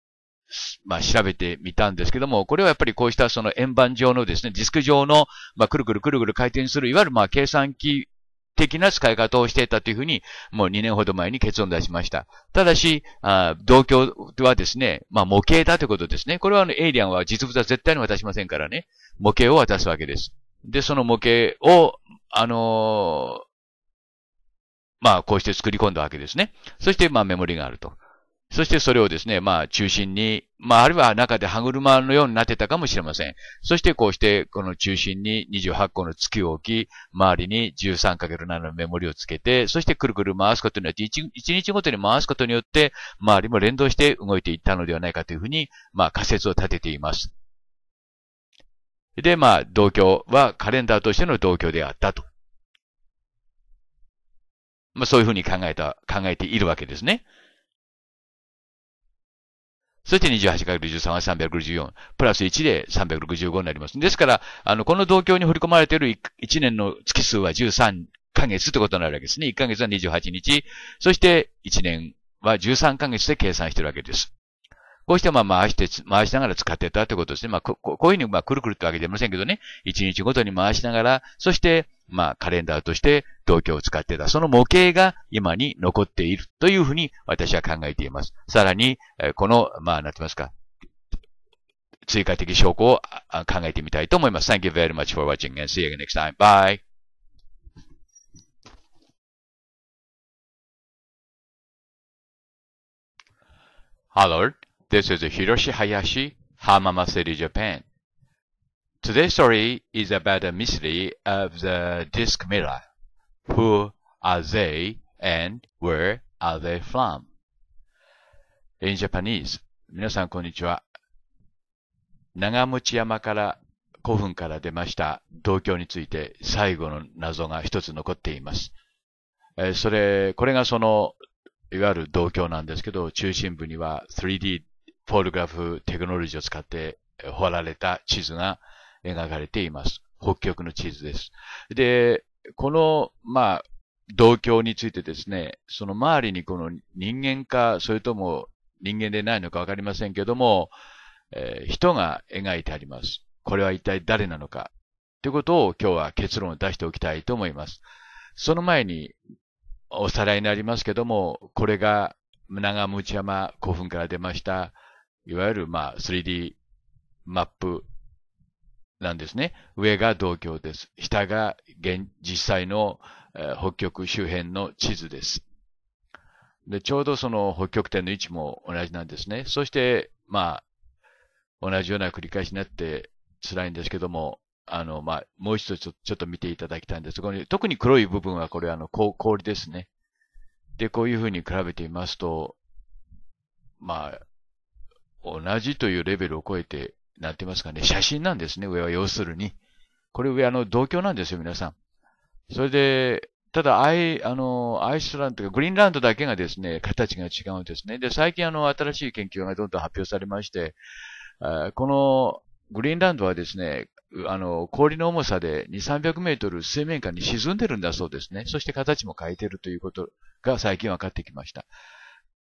まあ、調べてみたんですけども、これはやっぱりこうしたその円盤状のですね、ディスク状の、まあ、くるくるくるくる回転する、いわゆるまあ、計算機的な使い方をしていたというふうに、もう2年ほど前に結論出しました。ただし、あ同居はですね、まあ模型だということですね。これはあのエイリアンは実物は絶対に渡しませんからね。模型を渡すわけです。で、その模型を、あのまあ、こうして作り込んだわけですね。そして、まあ、メモリがあると。そしてそれをですね、まあ中心に、まああるいは中で歯車のようになってたかもしれません。そしてこうして、この中心に28個の月を置き、周りに 13×7 のメモリをつけて、そしてくるくる回すことによって、1, 1日ごとに回すことによって、周りも連動して動いていったのではないかというふうに、まあ仮説を立てています。で、まあ、同居はカレンダーとしての同居であったとまあ、そういうふうに考えた、考えているわけですね。そして28 × 1 3は364。プラス1で365になります。ですから、あの、この同居に振り込まれている 1, 1年の月数は13ヶ月ってことになるわけですね。1ヶ月は28日。そして1年は13ヶ月で計算してるわけです。こうしてまあ回して、回しながら使ってたってことですね。まあこ、こういうふうにまあくるくるってわけじゃありませんけどね。1日ごとに回しながら、そしてまあ、カレンダーとして東京を使ってた。その模型が今に残っているというふうに私は考えています。さらに、この、まあ、なんて言いますか、追加的証拠を考えてみたいと思います。Thank you very much for watching and see you next time. Bye! Hello, this is Hiroshi Hayashi, Hamamaseri, Japan. Today's story is about a mystery of the disc mirror. Who are they and where are they from? In Japanese, 皆さんこんにちは。長持山から古墳から出ました道橋について最後の謎が一つ残っています。えそれ、これがその、いわゆる道橋なんですけど、中心部には 3D フォールグラフテクノロジーを使って掘られた地図が描かれています。北極の地図です。で、この、まあ、同郷についてですね、その周りにこの人間か、それとも人間でないのかわかりませんけども、えー、人が描いてあります。これは一体誰なのか。ということを今日は結論を出しておきたいと思います。その前におさらいになりますけども、これが長持山古墳から出ました、いわゆるまあ 3D マップなんですね。上が同郷です。下が現実際の、え北極周辺の地図です。で、ちょうどその北極点の位置も同じなんですね。そして、まあ、同じような繰り返しになって辛いんですけども、あの、まあ、もう一度ちょちょっと見ていただきたいんですが、特に黒い部分はこれあの氷ですね。で、こういうふうに比べてみますと、まあ、同じというレベルを超えてなってますかね、写真なんですね、上は要するに。これ上、あの、同居なんですよ、皆さん。それで、ただ、アイ、あの、アイスランドグリーンランドだけがですね、形が違うんですね。で、最近あの、新しい研究がどんどん発表されまして、この、グリーンランドはですね、あの、氷の重さで2、300メートル水面下に沈んでるんだそうですね。そして形も変えてるということが最近分かってきました。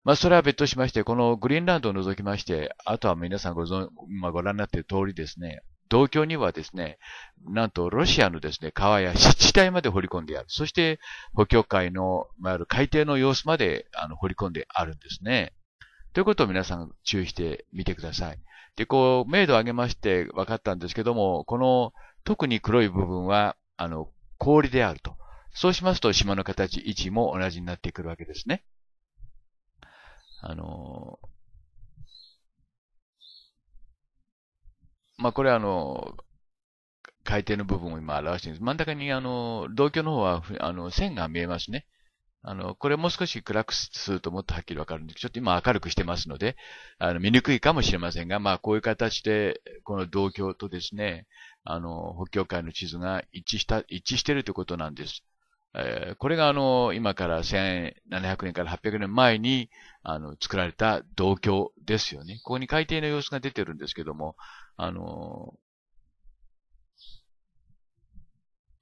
まあ、それは別としまして、このグリーンランドを除きまして、あとは皆さんご存、まあ、ご覧になっている通りですね、東京にはですね、なんとロシアのですね、川や湿地帯まで掘り込んである。そして、補強海の、まあ、ある海底の様子まであの掘り込んであるんですね。ということを皆さん注意してみてください。で、こう、明度を上げまして分かったんですけども、この特に黒い部分は、あの、氷であると。そうしますと島の形、位置も同じになってくるわけですね。あのー、まあ、これあのー、海底の部分を今表しているんです。真ん中にあの、同居の方はあの線が見えますね。あの、これもう少し暗くするともっとはっきりわかるんですけど、ちょっと今明るくしてますので、あの、見にくいかもしれませんが、まあ、こういう形で、この同居とですね、あの、北境界の地図が一致した、一致しているということなんです。えこれがあの、今から1700年から800年前に、あの、作られた銅鏡ですよね。ここに海底の様子が出てるんですけども、あの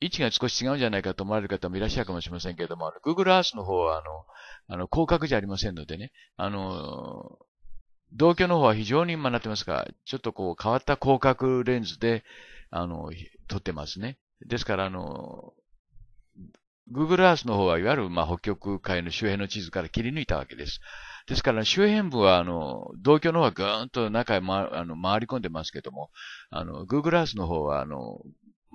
位置が少し違うんじゃないかと思われる方もいらっしゃるかもしれませんけれども、Google Earth の方は、あの、あの、広角じゃありませんのでね、あの、同居の方は非常に今なってますが、ちょっとこう変わった広角レンズで、あの、撮ってますね。ですから、あの、Google Earth の方はいわゆる、まあ、北極海の周辺の地図から切り抜いたわけです。ですから、周辺部は、あの、同居の方はぐーんと中へ、ま、あの回り込んでますけども、あの、Google Earth の方は、あの、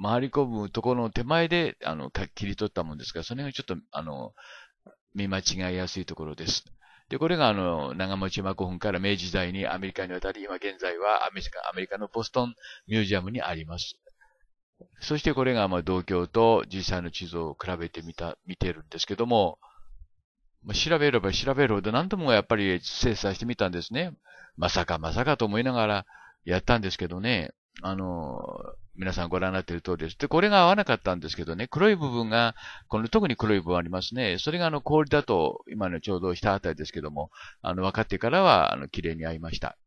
回り込むところの手前で、あの、切り取ったもんですから、その辺がちょっと、あの、見間違いやすいところです。で、これがあの、長持山古墳から明治時代にアメリカに渡り、今現在はアメリカのボストンミュージアムにあります。そしてこれがまあ同郷と実際の地図を比べてみた、見てるんですけども、まあ、調べれば調べるほど何度もやっぱり精査してみたんですね。まさかまさかと思いながらやったんですけどね、あの、皆さんご覧になっている通りです。で、これが合わなかったんですけどね、黒い部分が、この特に黒い部分ありますね。それがあの氷だと、今のちょうど下あたりですけども、あの分かってからは、あの、綺麗に合いました。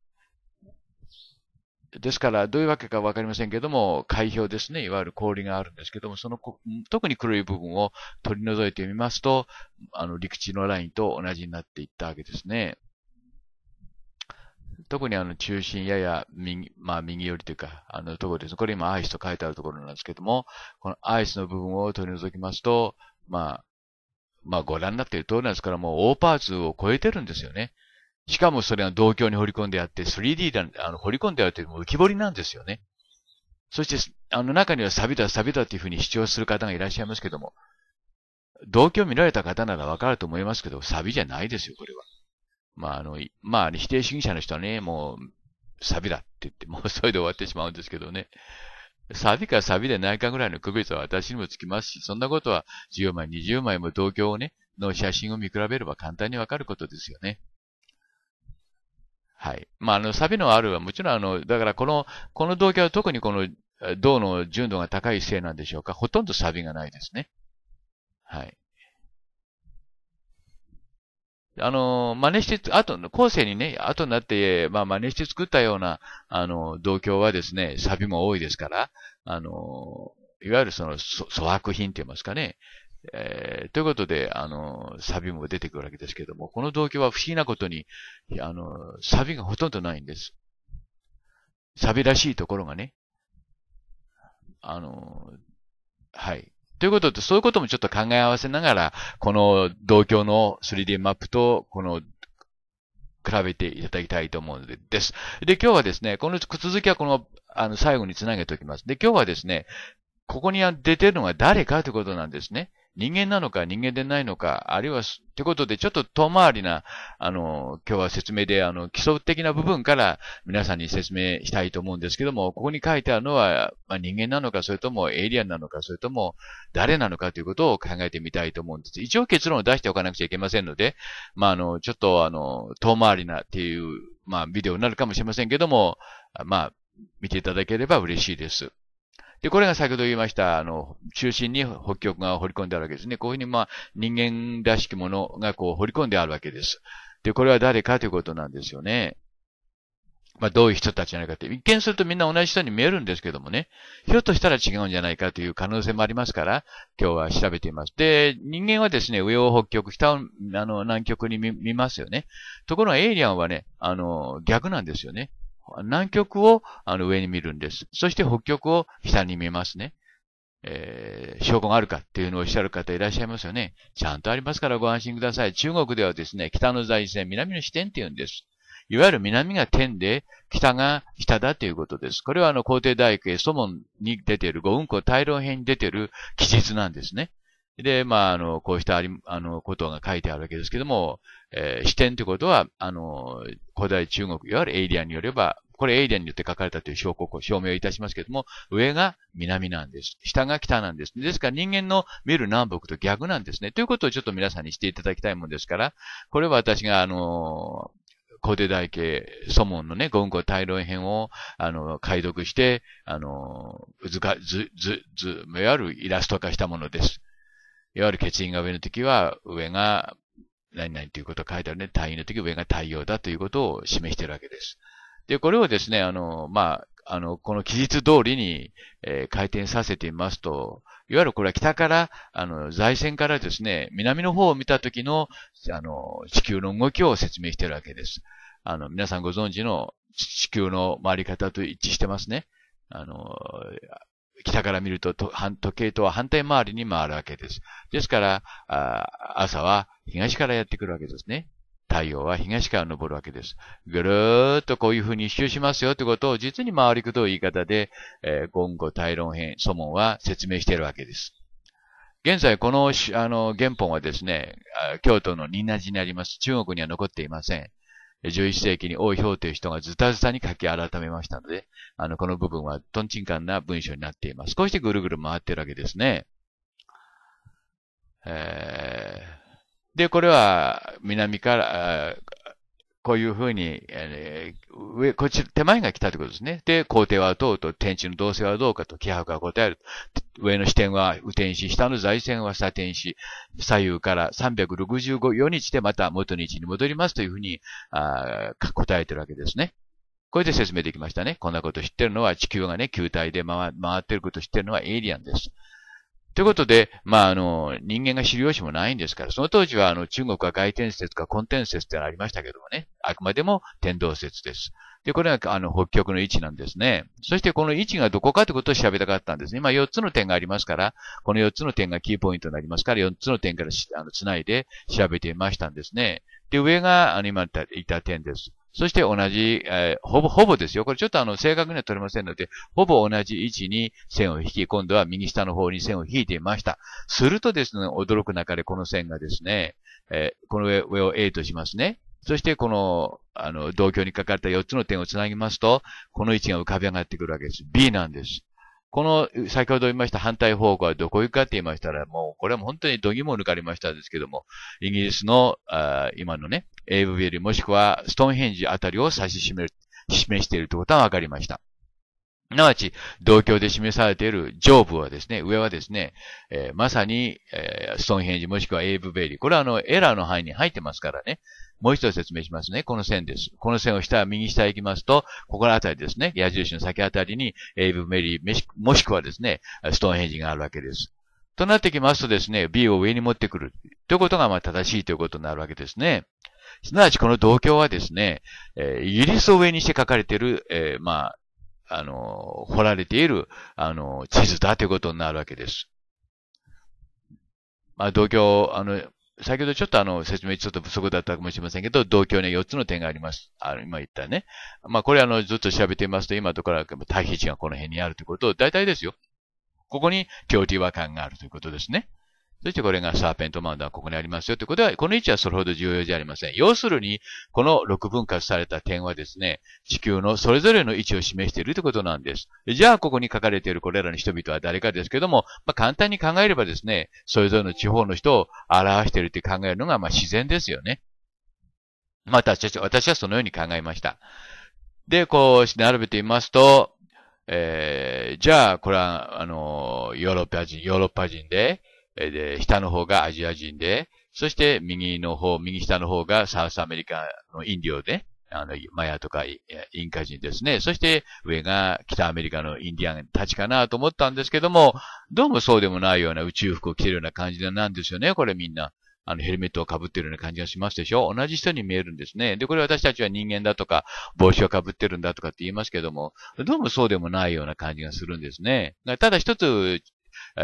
ですから、どういうわけかわかりませんけども、海氷ですね。いわゆる氷があるんですけども、その、特に黒い部分を取り除いてみますと、あの、陸地のラインと同じになっていったわけですね。特にあの、中心やや右、まあ、右寄りというか、あの、ところです。これ今、アイスと書いてあるところなんですけども、このアイスの部分を取り除きますと、まあ、まあ、ご覧になっている通りなんですから、もう大パーツを超えてるんですよね。しかもそれは同郷に掘り込んであって、3D であの掘り込んであるというも浮き彫りなんですよね。そして、あの中にはサビだサビだというふうに主張する方がいらっしゃいますけども、同居見られた方ならわかると思いますけど、サビじゃないですよ、これは。まあ、あの、まあ、否定主義者の人はね、もう、サビだって言って、もうそれで終わってしまうんですけどね。サビかサビでないかぐらいの区別は私にもつきますし、そんなことは10枚、20枚も同居をね、の写真を見比べれば簡単にわかることですよね。はい。まあ、あの、サビのあるは、もちろん、あの、だからこの、この動機は特にこの、銅の純度が高いせいなんでしょうか。ほとんどサビがないですね。はい。あの、真似して、あと、後世にね、後になって、まあ、真似して作ったような、あの、同居はですね、サビも多いですから、あの、いわゆるその、粗悪品って言いますかね、えー、ということで、あの、サビも出てくるわけですけども、この動機は不思議なことに、あの、サビがほとんどないんです。サビらしいところがね。あの、はい。ということで、そういうこともちょっと考え合わせながら、この同居の 3D マップと、この、比べていただきたいと思うのです。で、今日はですね、この続きはこの、あの、最後につなげておきます。で、今日はですね、ここに出てるのが誰かということなんですね。人間なのか人間でないのか、あるいは、ってことでちょっと遠回りな、あの、今日は説明で、あの、基礎的な部分から皆さんに説明したいと思うんですけども、ここに書いてあるのは、まあ、人間なのか、それともエイリアンなのか、それとも誰なのかということを考えてみたいと思うんです。一応結論を出しておかなくちゃいけませんので、まあ、あの、ちょっとあの、遠回りなっていう、まあ、ビデオになるかもしれませんけども、まあ、見ていただければ嬉しいです。で、これが先ほど言いました、あの、中心に北極が掘り込んであるわけですね。こういうふうに、まあ、人間らしきものがこう掘り込んであるわけです。で、これは誰かということなんですよね。まあ、どういう人たちなのかって。一見するとみんな同じ人に見えるんですけどもね。ひょっとしたら違うんじゃないかという可能性もありますから、今日は調べています。で、人間はですね、上を北極、下を、あの、南極に見ますよね。ところがエイリアンはね、あの、逆なんですよね。南極をあの上に見るんです。そして北極を下に見ますね。えー、証拠があるかっていうのをおっしゃる方いらっしゃいますよね。ちゃんとありますからご安心ください。中国ではですね、北の財政、南の支点って言うんです。いわゆる南が天で、北が北だということです。これはあの、皇帝大へ祖門に出ている、五雲庫大論編に出ている記述なんですね。で、まあ、あの、こうしたあり、あの、ことが書いてあるわけですけども、えー、視点ということは、あの、古代中国、いわゆるエイリアンによれば、これエイリアンによって書かれたという証拠を証明をいたしますけども、上が南なんです。下が北なんです。ですから人間の見る南北と逆なんですね。ということをちょっと皆さんにしていただきたいものですから、これは私が、あのー、古手大系、祖門のね、ゴンゴ大論編を、あの、解読して、あの、ずか、図、ず、ず、いわゆるイラスト化したものです。いわゆる欠員が上の時は、上が何々ということが書いてあるね。退院の時上が太陽だということを示しているわけです。で、これをですね、あの、まあ、あの、この記述通りに、えー、回転させてみますと、いわゆるこれは北から、あの、財線からですね、南の方を見た時の、あの、地球の動きを説明しているわけです。あの、皆さんご存知の地球の回り方と一致してますね。あの、北から見ると時計とは反対回りに回るわけです。ですから、朝は東からやってくるわけですね。太陽は東から昇るわけです。ぐるーっとこういうふうに一周しますよってことを実に回りくどい言い方で、えー、言語対論編、祖門は説明しているわけです。現在この、あの、原本はですね、京都の仁和寺にあります。中国には残っていません。11世紀に王氷という人がズタズタに書き改めましたので、あの、この部分はトンチンカンな文章になっています。こうしてぐるぐる回ってるわけですね。えー、で、これは南から、こういうふうに、えー、上、こっち、手前が来たということですね。で、皇帝は問うと、天地の動性はどうかと、気迫は答える。上の視点は右転し、下の財線は左転し、左右から365日でまた元の位置に戻りますというふうに、あ答えてるわけですね。これで説明できましたね。こんなこと知ってるのは地球がね、球体で回ってること知ってるのはエイリアンです。ということで、まあ、あの、人間が知る紙もないんですから、その当時は、あの、中国は外天説か根天説ってのがありましたけどもね、あくまでも天動説です。で、これが、あの、北極の位置なんですね。そして、この位置がどこかということを調べたかったんですね。今、4つの点がありますから、この4つの点がキーポイントになりますから、4つの点からあの、つないで調べてみましたんですね。で、上が、あの、今言った点です。そして同じ、えー、ほぼ、ほぼですよ。これちょっとあの、正確には取れませんので、ほぼ同じ位置に線を引き、今度は右下の方に線を引いていました。するとですね、驚く中でこの線がですね、えー、この上上を A としますね。そしてこの、あの、同居に書かれた4つの点をつなぎますと、この位置が浮かび上がってくるわけです。B なんです。この、先ほど言いました反対方向はどこ行くかって言いましたら、もう、これはもう本当に度肝を抜かれましたですけども、イギリスの、あ今のね、エイブビリもしくはストーンヘンジあたりを指し示しているということは分かりました。すなわち、同居で示されている上部はですね、上はですね、えー、まさに、えー、ストーンヘンジもしくはエイブベリー。これはあの、エラーの範囲に入ってますからね。もう一度説明しますね。この線です。この線を下、右下行きますと、ここのあたりですね。矢印の先あたりに、エイブ・メリー、もしくはですね、ストーンヘンジがあるわけです。となってきますとですね、B を上に持ってくる。ということが、まあ、正しいということになるわけですね。すなわち、この同郷はですね、えイギリスを上にして書かれている、えー、まあ、あの、掘られている、あの、地図だということになるわけです。まあ、同郷、あの、先ほどちょっとあの説明ちょっと不足だったかもしれませんけど、同居には4つの点があります。あの、今言ったね。まあ、これあの、ずっと調べていますと、今どこから対比値がこの辺にあるということを、大体ですよ。ここに共通和感があるということですね。そしてこれがサーペントマウンドはここにありますよということは、この位置はそれほど重要じゃありません。要するに、この6分割された点はですね、地球のそれぞれの位置を示しているということなんです。じゃあ、ここに書かれているこれらの人々は誰かですけども、まあ、簡単に考えればですね、それぞれの地方の人を表しているて考えるのが、まあ、自然ですよね。また、私はそのように考えました。で、こう、並べてみますと、えー、じゃあ、これは、あの、ヨーロッパ人、ヨーロッパ人で、で、下の方がアジア人で、そして右の方、右下の方がサウスアメリカのインディオで、あの、マヤとかインカ人ですね。そして上が北アメリカのインディアンたちかなと思ったんですけども、どうもそうでもないような宇宙服を着てるような感じなんですよね、これみんな。あの、ヘルメットをかぶってるような感じがしますでしょ同じ人に見えるんですね。で、これ私たちは人間だとか、帽子をかぶってるんだとかって言いますけども、どうもそうでもないような感じがするんですね。ただ一つ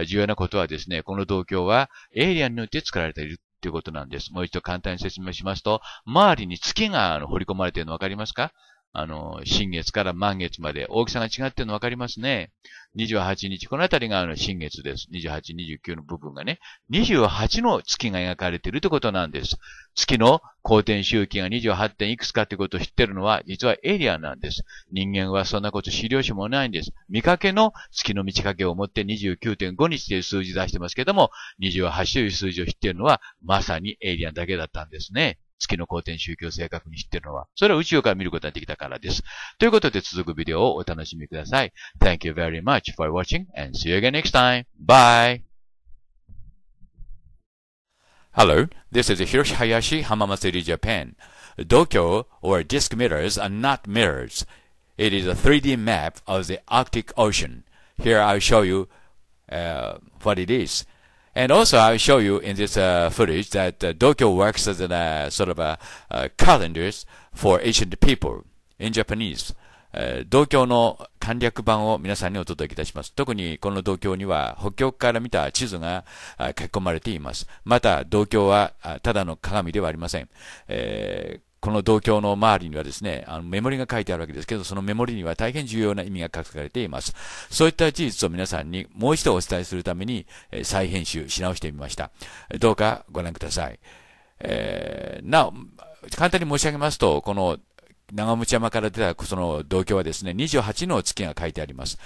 重要なことはですね、この同居はエイリアンによって作られているということなんです。もう一度簡単に説明しますと、周りに月が掘り込まれているの分かりますかあの、新月から満月まで大きさが違っているの分かりますね。28日、このあたりがあの新月です。28、29の部分がね、28の月が描かれているということなんです。月の公転周期が28点いくつかということを知ってるのは、実はエイリアンなんです。人間はそんなこと資料紙もないんです。見かけの月の満ち欠けをもって29.5日という数字出してますけども、28という数字を知ってるのは、まさにエイリアンだけだったんですね。月の公転宗教を正確に知ってるのは、それは宇宙から見ることができたからです。ということで続くビデオをお楽しみください。Thank you very much for watching and see you again next time. Bye! Hello, this is Hiroshi Hayashi Hamamasuri Japan. Dokyo or disk mirrors are not mirrors. It is a 3D map of the Arctic Ocean. Here I'll show you uh, what it is. And also, I'll w i show you in this uh, footage that uh, Dokyo works as a uh, sort of a, uh, calendars for ancient people in Japanese. 同教の簡略版を皆さんにお届けいたします。特にこの同教には北極から見た地図が書き込まれています。また同教はただの鏡ではありません。えーこの銅鏡の周りにはですね、あのメモリが書いてあるわけですけど、そのメモリには大変重要な意味が書かれています。そういった事実を皆さんにもう一度お伝えするために、え再編集し直してみました。どうかご覧ください。えー、なお、簡単に申し上げますと、この長持山から出たその銅鏡はですね、28の月が書いてあります。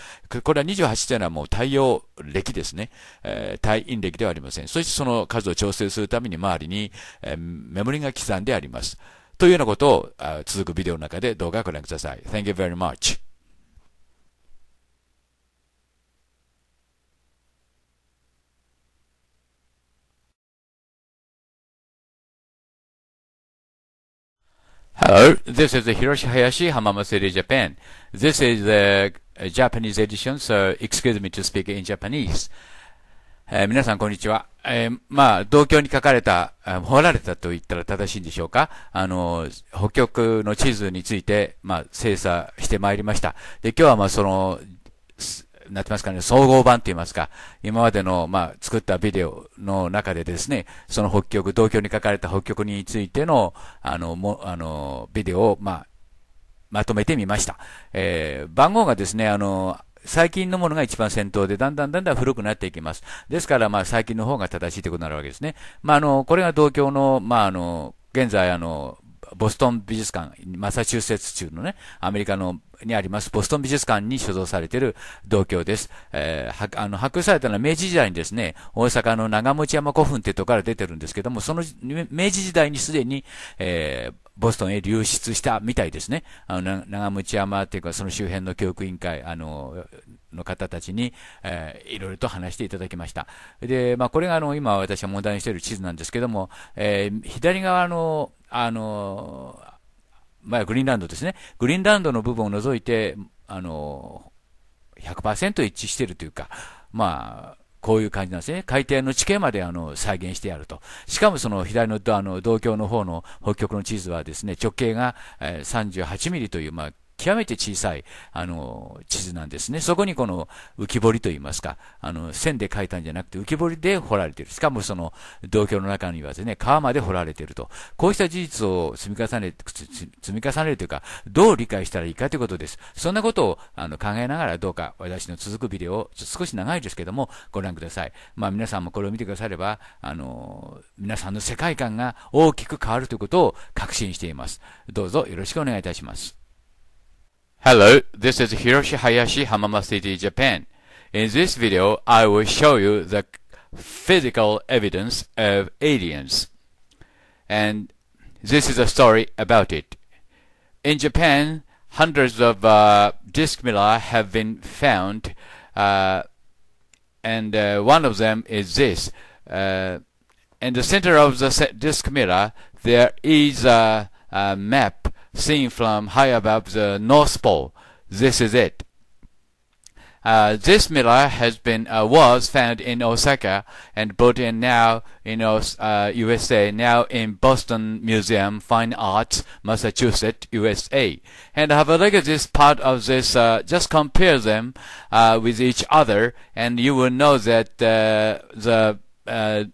これは28というのはもう太陽暦ですね。えー、太陰暦ではありません。そしてその数を調整するために周りに、えー、メモリが刻んであります。というようなことを続くビデオの中で動画をご覧ください。Thank you very much. Hello, this is Hiroshi Hayashi, Hamama c i Japan. This is the Japanese edition, so excuse me to speak in Japanese. えー、皆さんこんにちは。えー、まあ、同居に書かれた、掘られたと言ったら正しいんでしょうか。あの、北極の地図について、まあ、精査してまいりました。で、今日はまあ、その、なってますかね、総合版と言いますか、今までの、まあ、作ったビデオの中でですね、その北極、同居に書かれた北極についての、あの、も、あの、ビデオを、まあ、まとめてみました。えー、番号がですね、あの、最近のものが一番先頭で、だんだんだんだん古くなっていきます。ですから、まあ、最近の方が正しいということになるわけですね。まあ、あの、これが東京の、まあ、あの、現在、あの、ボストン美術館、マサチューセッツ中のね、アメリカのにあります、ボストン美術館に所蔵されている同郷です。えー、あの、発掘されたのは明治時代にですね、大阪の長持山古墳ってところから出てるんですけども、その、明治時代にすでに、えー、ボストンへ流出したみたいですね。あの、長持山っていうか、その周辺の教育委員会、あの、の方たちに、えー、いろいろと話していただきました。で、まあ、これがあの今私が問題にしている地図なんですけども、えー、左側の、あの、まあ、グリーンランドですね。グリーンランドの部分を除いて、あの、100%一致しているというか、まあ、こういう感じなんですね。海底の地形まであの再現してやると。しかもその左のあの同郷の方の北極の地図はですね、直径がえ38ミリという、まあ、極めて小さい、あの、地図なんですね。そこにこの浮き彫りといいますか、あの、線で描いたんじゃなくて浮き彫りで掘られている。しかもその、同居の中にはですね、川まで掘られていると。こうした事実を積み重ね、積み重ねるというか、どう理解したらいいかということです。そんなことをあの考えながらどうか私の続くビデオ少し長いですけども、ご覧ください。まあ皆さんもこれを見てくだされば、あの、皆さんの世界観が大きく変わるということを確信しています。どうぞよろしくお願いいたします。Hello, this is Hiroshi Hayashi, Hamama City, Japan. In this video, I will show you the physical evidence of aliens. And this is a story about it. In Japan, hundreds of uh, disc mirror have been found, uh, and uh, one of them is this. Uh, in the center of the disc mirror, there is a, a map seen from high above the North Pole. This is it. Uh, this mirror has been uh, was found in Osaka and brought in now in uh, USA, now in Boston Museum Fine Arts, Massachusetts, USA. And have a look at this part of this. Uh, just compare them uh, with each other, and you will know that uh, the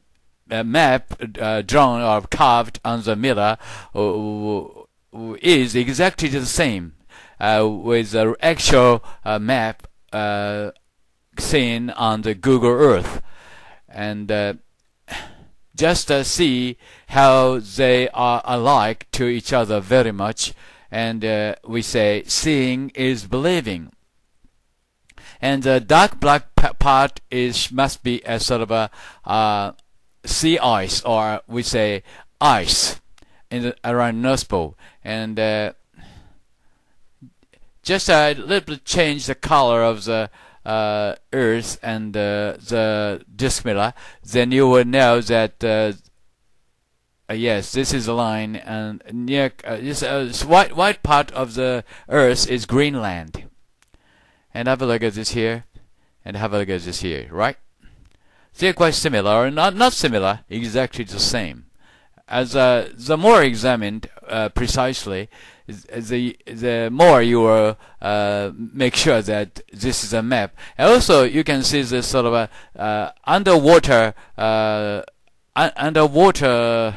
map drawn or carved on the mirror is exactly the same uh, with the actual uh, map uh, seen on the Google Earth, and uh, just uh, see how they are alike to each other very much. And uh, we say seeing is believing, and the dark black part is must be a sort of a sea ice, or we say ice in the, around North Pole and uh, just a little bit change the color of the uh, earth and uh, the disk miller, then you will know that uh, uh, yes, this is the line, and near uh, this, uh, this, white white part of the earth is Greenland. And have a look at this here, and have a look at this here, right? They're quite similar, or not not similar, exactly the same as uh, the more examined uh, precisely, the the more you will uh, make sure that this is a map. also, you can see this sort of a uh, underwater uh, underwater.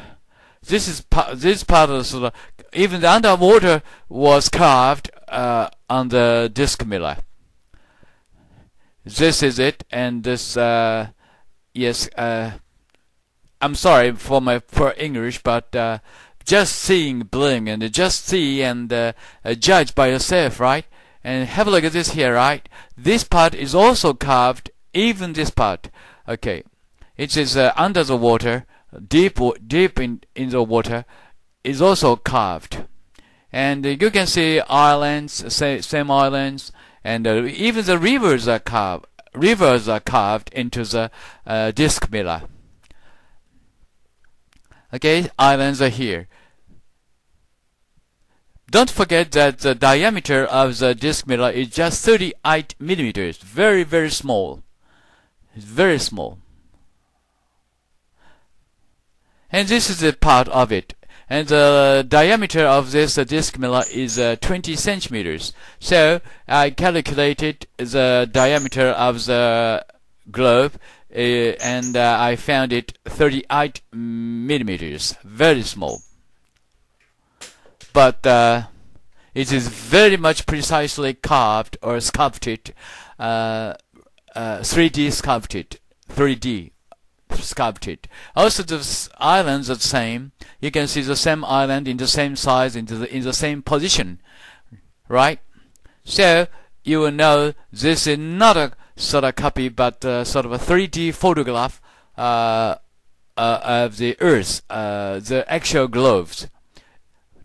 This is part. This part of sort of even the underwater was carved uh, on the disc miller. This is it, and this yes I'm sorry for my poor English, but uh, just seeing bling and uh, just see and uh, uh, judge by yourself, right? And have a look at this here, right? This part is also carved, even this part. Okay, it is uh, under the water, deep, deep in in the water, is also carved, and you can see islands, same islands, and uh, even the rivers are carved. Rivers are carved into the disc mirror. Okay, islands are here. Don't forget that the diameter of the disk mirror is just 38 millimeters. Very, very small. It's very small. And this is a part of it. And the diameter of this disk mirror is uh, 20 centimeters. So I calculated the diameter of the globe uh, and uh, I found it 38 millimeters, very small. But uh, it is very much precisely carved or sculpted, 3D uh, uh, sculpted, 3D sculpted. Also, the islands are the same. You can see the same island in the same size, in the, in the same position, right? So you will know this is not a sort of copy, but uh, sort of a 3D photograph uh, uh, of the Earth, the actual globes.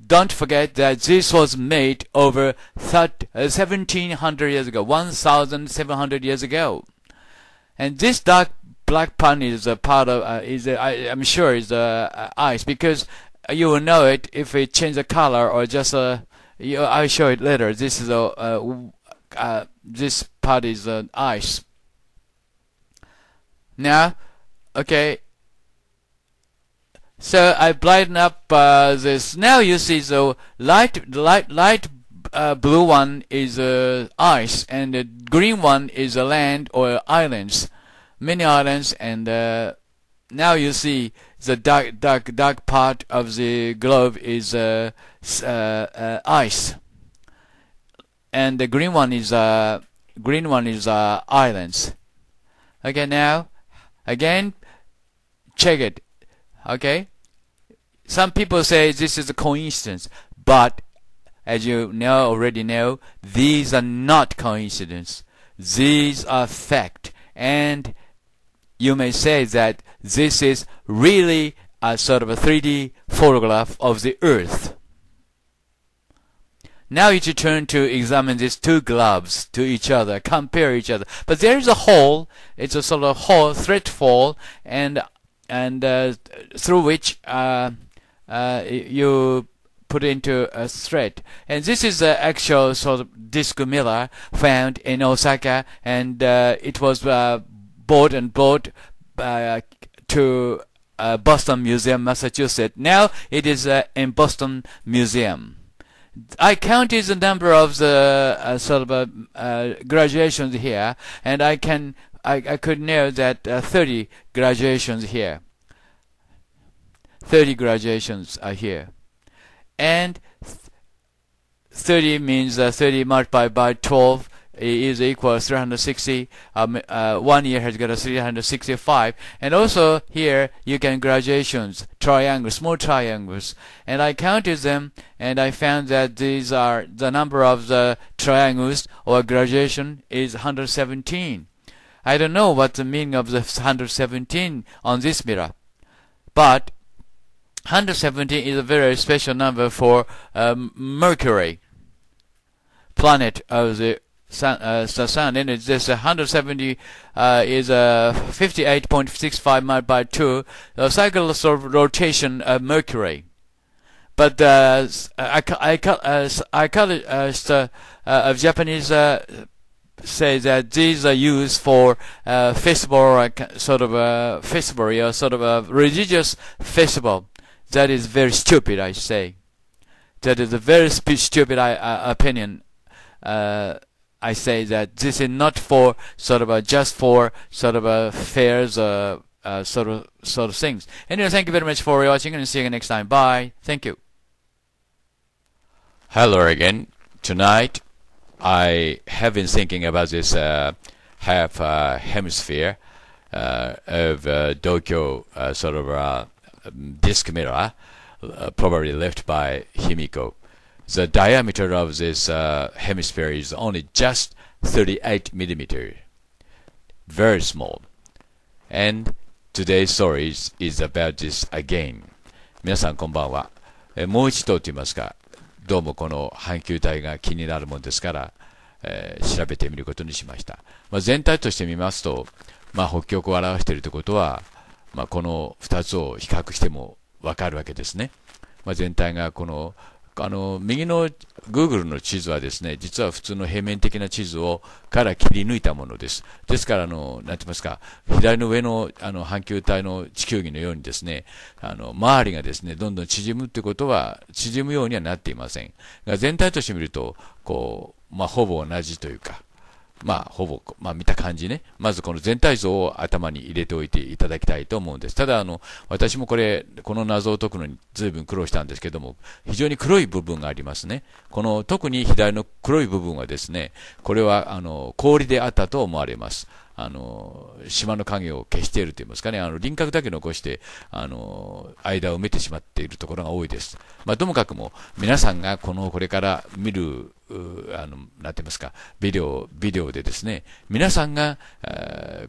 Don't forget that this was made over 1700 years ago, 1700 years ago. And this dark black part is a part of, uh, is a, I, am sure is uh, ice because you will know it if it changes the color or just, uh, you, I'll show it later. This is a, uh, this part is uh, ice. Now, okay. So I brighten up uh, this. Now you see the light, light, light uh, blue one is uh, ice, and the green one is a land or islands, many islands, and uh, now you see the dark, dark, dark part of the globe is uh, ice and the green one is uh, green one is uh, islands okay now again check it okay some people say this is a coincidence but as you know already know these are not coincidence these are fact and you may say that this is really a sort of a 3D photograph of the earth now you should turn to examine these two gloves to each other, compare each other. But there is a hole. It's a sort of hole, thread fall, and and uh, through which uh, uh, you put into a thread. And this is the actual sort of disc miller found in Osaka, and uh, it was uh, bought and brought uh, to Boston Museum, Massachusetts. Now it is in Boston Museum. I counted the number of the uh, sort of uh, uh, graduations here, and I can I, I could know that uh, 30 graduations here. 30 graduations are here, and 30 means uh, 30 multiplied by 12 is equals 360 um, uh, one year has got a 365 and also here you can graduations triangles small triangles and I counted them and I found that these are the number of the triangles or graduation is 117 I don't know what the meaning of the 117 on this mirror but 117 is a very special number for um, Mercury planet of the sun, uh, sun and it's this 170 uh, is a uh, 58.65 mile by 2 the cycle of rotation of mercury but uh, I, I, uh, I, uh, of Japanese uh, say that these are used for uh, festival, sort of a festival, or sort of a religious festival. That is very stupid, I say. That is a very stupid uh, opinion. Uh, I say that this is not for sort of a just for sort of a fairs uh, uh, sort of sort of things. Anyway, thank you very much for watching and see you next time. Bye. Thank you. Hello again. Tonight, I have been thinking about this uh, half uh, hemisphere uh, of uh, uh, sort of disc mirror, probably left by Himiko. The diameter of this uh, hemisphere is only just 38 millimeter. Very small. And today's story is, is about this again. 皆さんこんばんは。えもう一度と言いますか、どうもこの半球体が気になるもんですから、えー、調べてみることにしました。まあ、全体として見ますと、まあ、北極を表しているということは、まあ、この2つを比較してもわかるわけですね。まあ、全体がこのあの右の Google の地図はですね実は普通の平面的な地図をから切り抜いたものです。ですから、あのなんて言いますか、左の上のあの半球体の地球儀のようにですねあの周りがですねどんどん縮むってことは縮むようにはなっていません。が全体として見るとこう、まあ、ほぼ同じというか。まあ、ほぼ、まあ、見た感じね、まずこの全体像を頭に入れておいていただきたいと思うんです。ただ、あの、私もこれ、この謎を解くのに随分苦労したんですけども、非常に黒い部分がありますね。この、特に左の黒い部分はですね、これは、あの、氷であったと思われます。あの、島の影を消していると言いますかね、あの、輪郭だけ残して、あの、間を埋めてしまっているところが多いです。まあ、ともかくも、皆さんがこの、これから見るあの、なて言いますか、ビデオ、ビデオでですね、皆さんが、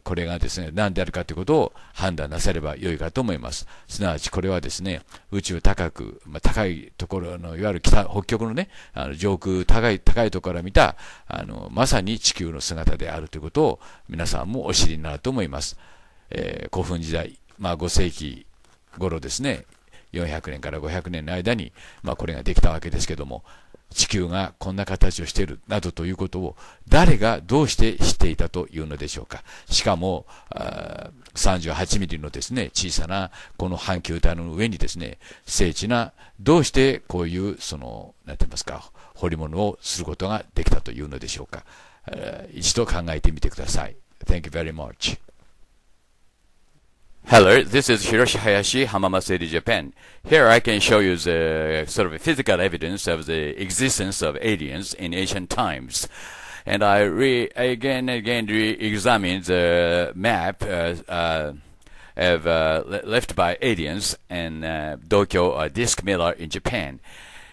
これがですね、何であるかということを判断なされば良いかと思います。すなわちこれはですね、宇宙高く、まあ、高いところの、いわゆる北、北極のね、あの上空高い、高いところから見た、あの、まさに地球の姿であるということを、皆さんもお知りになると思います。えー、古墳時代、まあ5世紀頃ですね、400年から500年の間に、まあ、これができたわけですけども、地球がこんな形をしているなどということを誰がどうして知っていたというのでしょうか。しかも、38ミリのですね、小さなこの半球体の上にですね、精緻な、どうしてこういう、その、なんて言いますか、彫り物をすることができたというのでしょうか。一度考えてみてください。Thank you very much. Hello, this is Hiroshi Hayashi, Hamama City, Japan. Here I can show you the uh, sort of physical evidence of the existence of aliens in ancient times. And I re again again re-examine the map uh, uh, of, uh, left by aliens in uh, Tokyo or Disk Miller in Japan.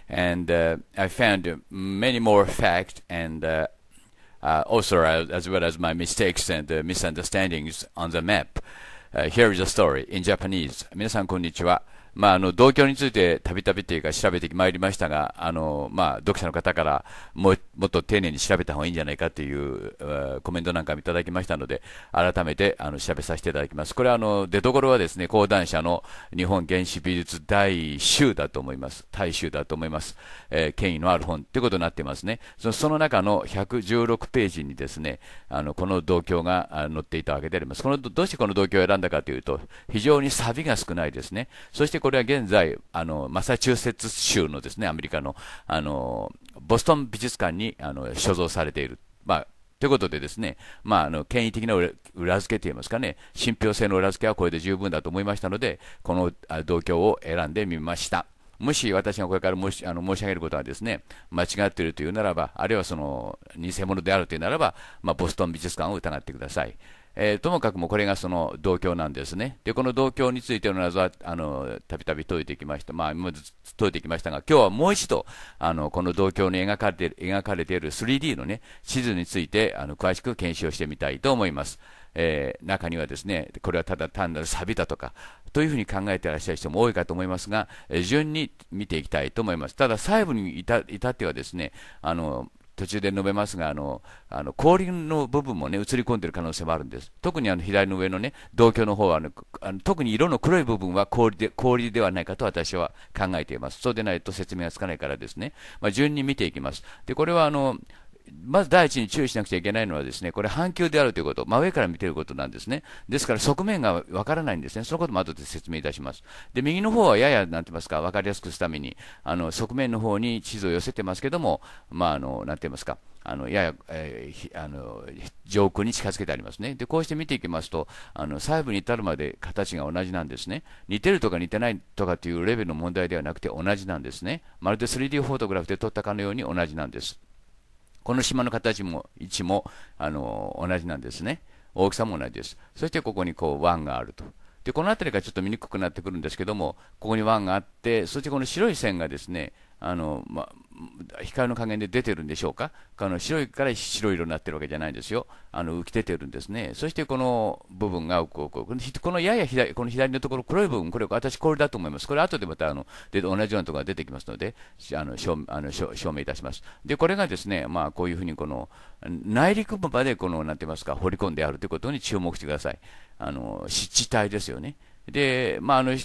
And uh, I found many more facts and also as well as my mistakes and misunderstandings on the map. Uh, here is a story in Japanese. 皆さん、こんにちは。まあ、あの、同居についてたびたびというか調べてまいりましたが、あの、まあ、読者の方からもっと丁寧に調べた方がいいんじゃないかという、コメントなんかもいただきましたので、改めて、あの、調べさせていただきます。これは、あの、出所はですね、講談社の日本原始美術大集だと思います。大集だと思います。えー、権威のある本ということになってますね。そのその中の116ページにですね、あの、この同居が載っていたわけであります。この、どうしてこの同居を選んだかというと、非常にサビが少ないですね。そしてこれは現在、あの、マサチューセッツ州のですね、アメリカの、あの、ボストン美術館に、あの、所蔵されている。まあということでですね、まあ、あの、権威的な裏付けといいますかね、信憑性の裏付けはこれで十分だと思いましたので、この同居を選んでみました。もし私がこれから申しあの申し上げることはですね、間違っているというならば、あるいはその偽物であるというならば、まあ、ボストン美術館を疑ってください。えー、ともかくもこれがその同居なんですね。で、この同居についての謎は、あの、たびたび解いてきました。まあ、今解いてきましたが、今日はもう一度、あの、この同居に描かれている、描かれている 3D のね、地図について、あの、詳しく検証してみたいと思います。えー、中にはですね、これはただ単なる錆びとか、というふうに考えていらっしゃる人も多いかと思いますが、えー、順に見ていきたいと思います。ただ、細部に至ってはですね、あの、途中で述べますが、あの、あの後輪の部分もね、映り込んでる可能性もあるんです。特にあの左の上のね、同居の方はあの、あの特に色の黒い部分は氷で、氷ではないかと私は考えています。そうでないと説明がつかないからですね。まあ、順に見ていきます。で、これはあの、まず第一に注意しなくちゃいけないのは、ですねこれ、半球であるということ、真上から見てることなんですね、ですから側面がわからないんですね、そのことも後で説明いたします。で右の方はややなんて言いますか、分かりやすくするために、あの側面の方に地図を寄せてますけども、まあ、あのなんて言いますか、あのやや、えー、あの上空に近づけてありますね。で、こうして見ていきますと、あの細部に至るまで形が同じなんですね。似てるとか似てないとかというレベルの問題ではなくて同じなんですね。まるで 3D フォトグラフで撮ったかのように同じなんです。この島の形も位置もあの同じなんですね。大きさも同じです。そしてここにこう湾があると。で、この辺りがちょっと見にくくなってくるんですけども、ここに湾があって、そしてこの白い線がですね、あの、まあ、光の加減で出てるんでしょうかあの白いから白色になってるわけじゃないんですよあの浮き出てるんですねそしてこの部分がこうこのやや左この左のところ黒い部分これ私これだと思いますこれ後でまたあので同じようなところが出てきますのであの証あの証明いたしますでこれがですねまあこういうふうにこの内陸部までこのなんて言いますか掘り込んであるということに注目してくださいあの湿地帯ですよねで、まあ、あの、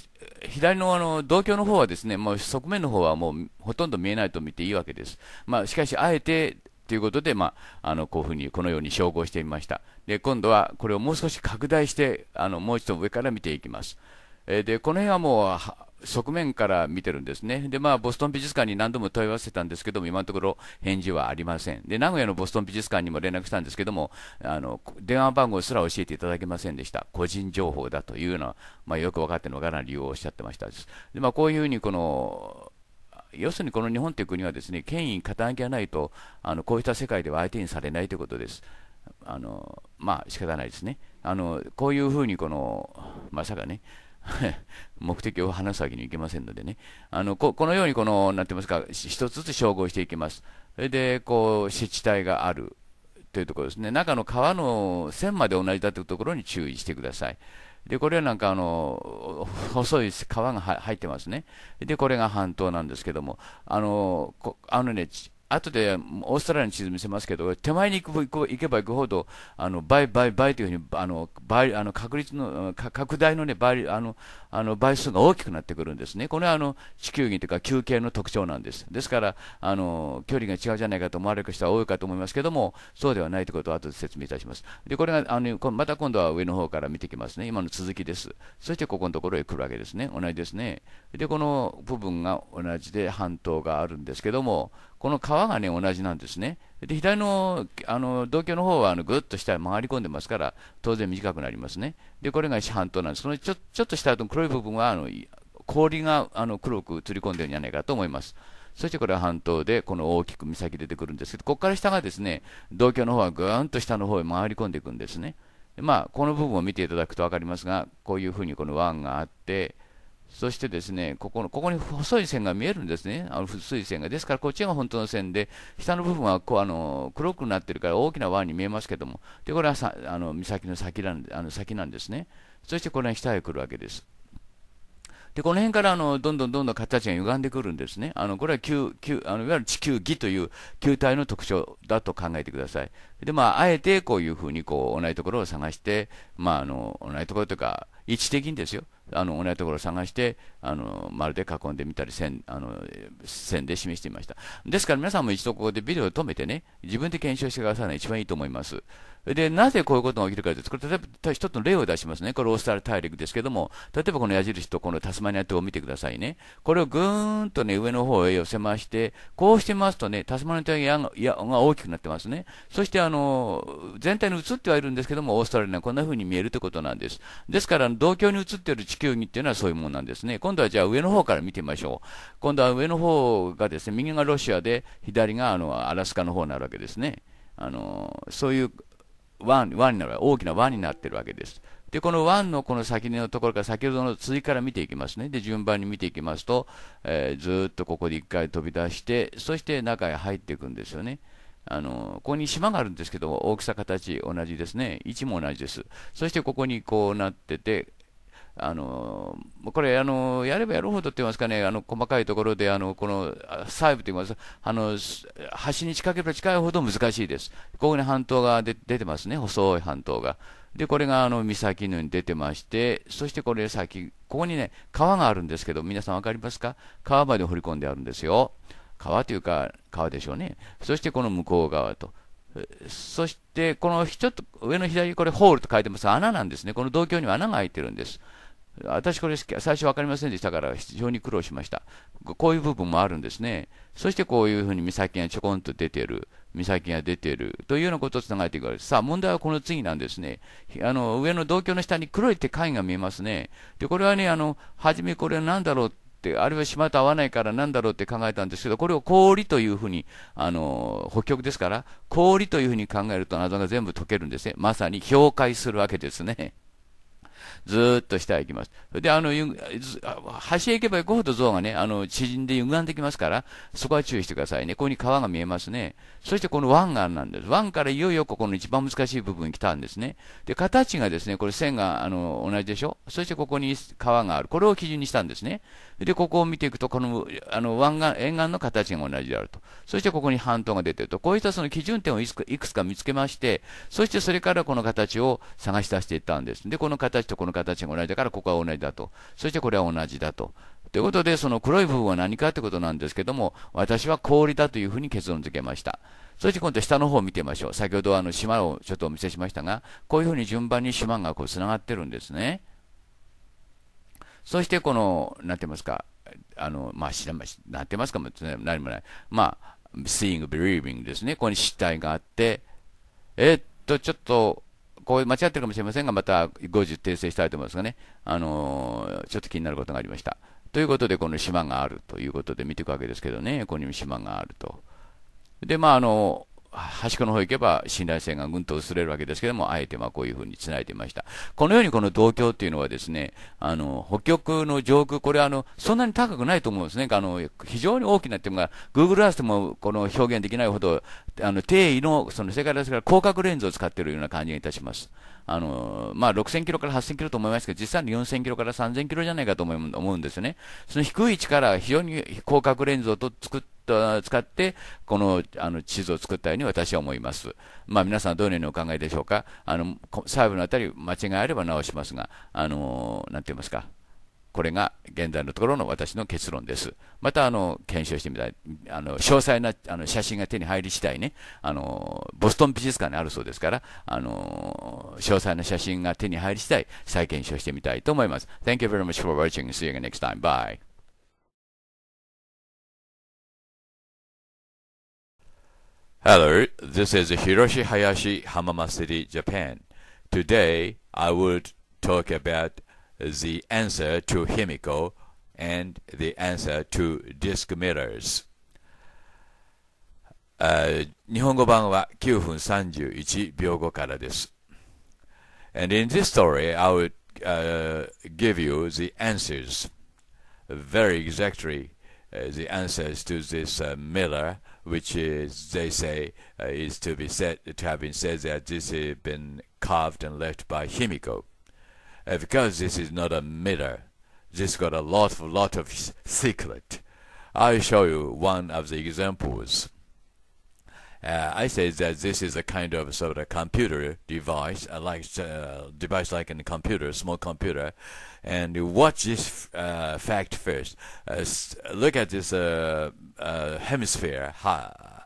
左のあの、同居の方はですね、もう側面の方はもうほとんど見えないと見ていいわけです。まあ、しかし、あえて、ということで、まあ、あの、こういうふうに、このように照合してみました。で、今度はこれをもう少し拡大して、あの、もう一度上から見ていきます。えで、この辺はもう、側面から見てるんですね。で、まあ、ボストン美術館に何度も問い合わせたんですけども、今のところ返事はありません。で、名古屋のボストン美術館にも連絡したんですけども、あの、電話番号すら教えていただけませんでした。個人情報だというのは、まあ、よく分かってるのかな理由をおっしゃってましたです。で、まあ、こういうふうに、この、要するにこの日本という国はですね、権威、に傾きがないと、あの、こうした世界では相手にされないということです。あの、まあ、仕方ないですね。あの、こういうふうに、この、まさかね、目的を話すわけにいけませんのでね、あのこのようにこの、なて言いますか、一つずつ照合していきます。それで、こう、湿地帯があるというところですね、中の川の線まで同じだというところに注意してください。で、これはなんかあの、細い川が入ってますね。で、これが半島なんですけども、あの、あのね、後でオーストラリアの地図見せますけど、手前に行く行けば行くほど、あの倍、倍、倍というふうに、あの倍あの確率の拡大の,、ね、倍あのあの倍数が大きくなってくるんですね、これはあの地球儀というか、球形の特徴なんです。ですからあの、距離が違うじゃないかと思われる人は多いかと思いますけども、そうではないということを後で説明いたします。でこれがあのまた今度は上の方から見てきますね、今の続きです。そしてここのところへ来るわけですね、同じですね。で、この部分が同じで半島があるんですけども、この川がね、同じなんですね。で、左の、あの、同居の方は、あの、ぐっと下へ回り込んでますから、当然短くなりますね。で、これが半島なんです。そのちょ、ちょっと下の黒い部分は、あの、氷が、あの、黒く映り込んでるんじゃないかと思います。そしてこれは半島で、この大きく岬出てくるんですけど、ここから下がですね、同居の方はぐーんと下の方へ回り込んでいくんですね。まあ、この部分を見ていただくと分かりますが、こういうふうにこの湾があって、そしてですね、ここの、ここに細い線が見えるんですね。あの、薄い線が。ですから、こっちが本当の線で、下の部分は、こう、あの、黒くなってるから大きな輪に見えますけども、で、これはさ、あの、岬の先なん、で、あの、先なんですね。そして、この辺下へ来るわけです。で、この辺からあのどんどんどんどん形が歪んでくるんですね。あのこれは球球あのいわゆる地球儀という球体の特徴だと考えてください。で、まあ、あえてこういうふうにこう同じところを探して、まあ、あの同じところというか、位置的にですよ、あの同じところを探して、あの丸で囲んでみたり線あの、線で示してみました。ですから皆さんも一度ここでビデオを止めてね、自分で検証してくださるのが一番いいと思います。で、なぜこういうことが起きるかというと、これ例えば一つの例を出しますね。これオーストラリア大陸ですけども、例えばこの矢印とこのタスマニア島を見てくださいね。これをぐーんとね、上の方へ寄せまして、こうしてますとね、タスマニア島が大きくなってますね。そしてあの、全体に映ってはいるんですけども、オーストラリアはこんな風に見えるということなんです。ですから、同居に映っている地球儀っていうのはそういうものなんですね。今度はじゃあ上の方から見てみましょう。今度は上の方がですね、右がロシアで、左があの、アラスカの方になるわけですね。あの、そういう、1になる、大きな輪になってるわけです。で、この1のこの先のところから先ほどの次から見ていきますね。で、順番に見ていきますと、えー、ずっとここで1回飛び出して、そして中へ入っていくんですよね。あのここに島があるんですけども、大きさ、形、同じですね、位置も同じです、そしてここにこうなってて、あのこれあの、やればやるほどって言いますかね、あの細かいところであのこの細部と言いますあの端に近ければ近いほど難しいです、ここに半島が出てますね、細い半島が。で、これがあの岬のように出てまして、そしてこれ先、ここにね、川があるんですけど、皆さん分かりますか川まで掘り込んであるんですよ。川というか、川でしょうね。そしてこの向こう側と。そして、このちょっと上の左、これホールと書いてます穴なんですね。この銅鏡には穴が開いてるんです。私これ最初分かりませんでしたから非常に苦労しました。こういう部分もあるんですね。そしてこういうふうに岬がちょこんと出てる、岬が出てるというようなことをつなっていくわけです。さあ問題はこの次なんですね。あの上の同居の下に黒いって貝が見えますね。で、これはね、あの、初めこれなんだろうってあるいは島と合わないからなんだろうって考えたんですけど、これを氷というふうに、あの、北極ですから、氷というふうに考えると謎が全部解けるんですね。まさに氷解するわけですね。ずっと下へ行きます。それで、あの、橋へ行けば行くほど像がね、あの、縮んで歪んできますから、そこは注意してくださいね。ここに川が見えますね。そしてこの湾岸なんです。湾からいよいよここの一番難しい部分に来たんですね。で、形がですね、これ線が、あの、同じでしょそしてここに川がある。これを基準にしたんですね。で、ここを見ていくと、この、あの、湾岸、沿岸の形が同じであると。そして、ここに半島が出てると。こういったその基準点をいくいくつか見つけまして、そしてそれからこの形を探し出していったんです。で、この形とこの形が同じだから、ここは同じだと。そして、これは同じだと。ということで、その黒い部分は何かということなんですけども、私は氷だというふうに結論付けました。そして今度下の方を見てみましょう。先ほどあの島をちょっとお見せしましたが、こういうふうに順番に島がこう繋がってるんですね。そしてこの、なんて言いますか、あの、まあ、なんて言いますかも、何もない。まあ、seeing, believing ですね。ここに死体があって、えー、っと、ちょっと、こう間違ってるかもしれませんが、また50訂正したいと思いますがね、あのー、ちょっと気になることがありました。ということで、この島があるということで見ていくわけですけどね、ここにも島があると。で、まあ、あの、端っこの方行けば信頼性がぐんと薄れるわけですけども、あえてまこういうふうにつないでいました。このようにこの東京っていうのはですね、あの、北極の上空、これあの、そんなに高くないと思うんですね。あの、非常に大きなっていうのが、Google Earth でもこの表現できないほど、あの、定位の、その世界ですから広角レンズを使っているような感じがいたします。あのまあ、6000キロから8000キロと思いますけど、実際に4000キロから3000キロじゃないかと思うんですよね。その低い位置から非常に広角レンズをと作っ使って、このあの地図を作ったように私は思います。まあ、皆さん、どのようにお考えでしょうか、あの細部のあたり、間違いあれば直しますが、あのなんて言いますか。これが現在のところの私の結論です。また、あの、検証してみたい。あの、詳細なあの写真が手に入り次第ね、あの、ボストン美術館にあるそうですから、あの、詳細な写真が手に入り次第、再検証してみたいと思います。Thank you very much for watching. See you next time. Bye. Hello, this is Hiroshi Hayashi, Hamamasiri, Japan. Today, I would talk about the answer to Himiko and the answer to disk mirrors. Uh, 日本語版は9分31秒後からです。And in this story, I would、uh, give you the answers, very exactly、uh, the answers to this、uh, mirror, which is, they say uh, is to be said, to have been said that this has been carved and left by Himiko uh, because this is not a mirror. This got a lot, of lot of secret. I'll show you one of the examples. Uh, I say that this is a kind of sort of computer device, uh, like uh, device like a computer, small computer, and watch this uh, fact first. Uh, look at this uh, uh, hemisphere ha,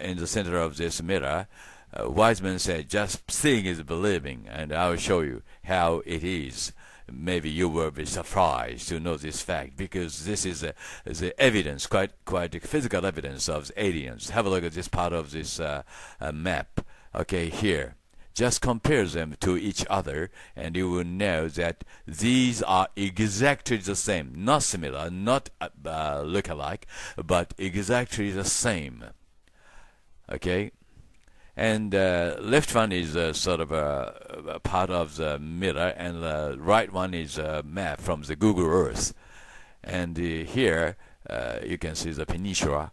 in the center of this mirror. Uh, Wiseman said, "Just seeing is believing," and I will show you how it is maybe you will be surprised to know this fact because this is the evidence, quite quite physical evidence of aliens. Have a look at this part of this uh, uh, map. Okay, here. Just compare them to each other, and you will know that these are exactly the same, not similar, not uh, uh, look alike, but exactly the same. Okay and uh, left one is uh, sort of a, a, part of the mirror, and the right one is a map from the Google Earth. And uh, here uh, you can see the peninsula,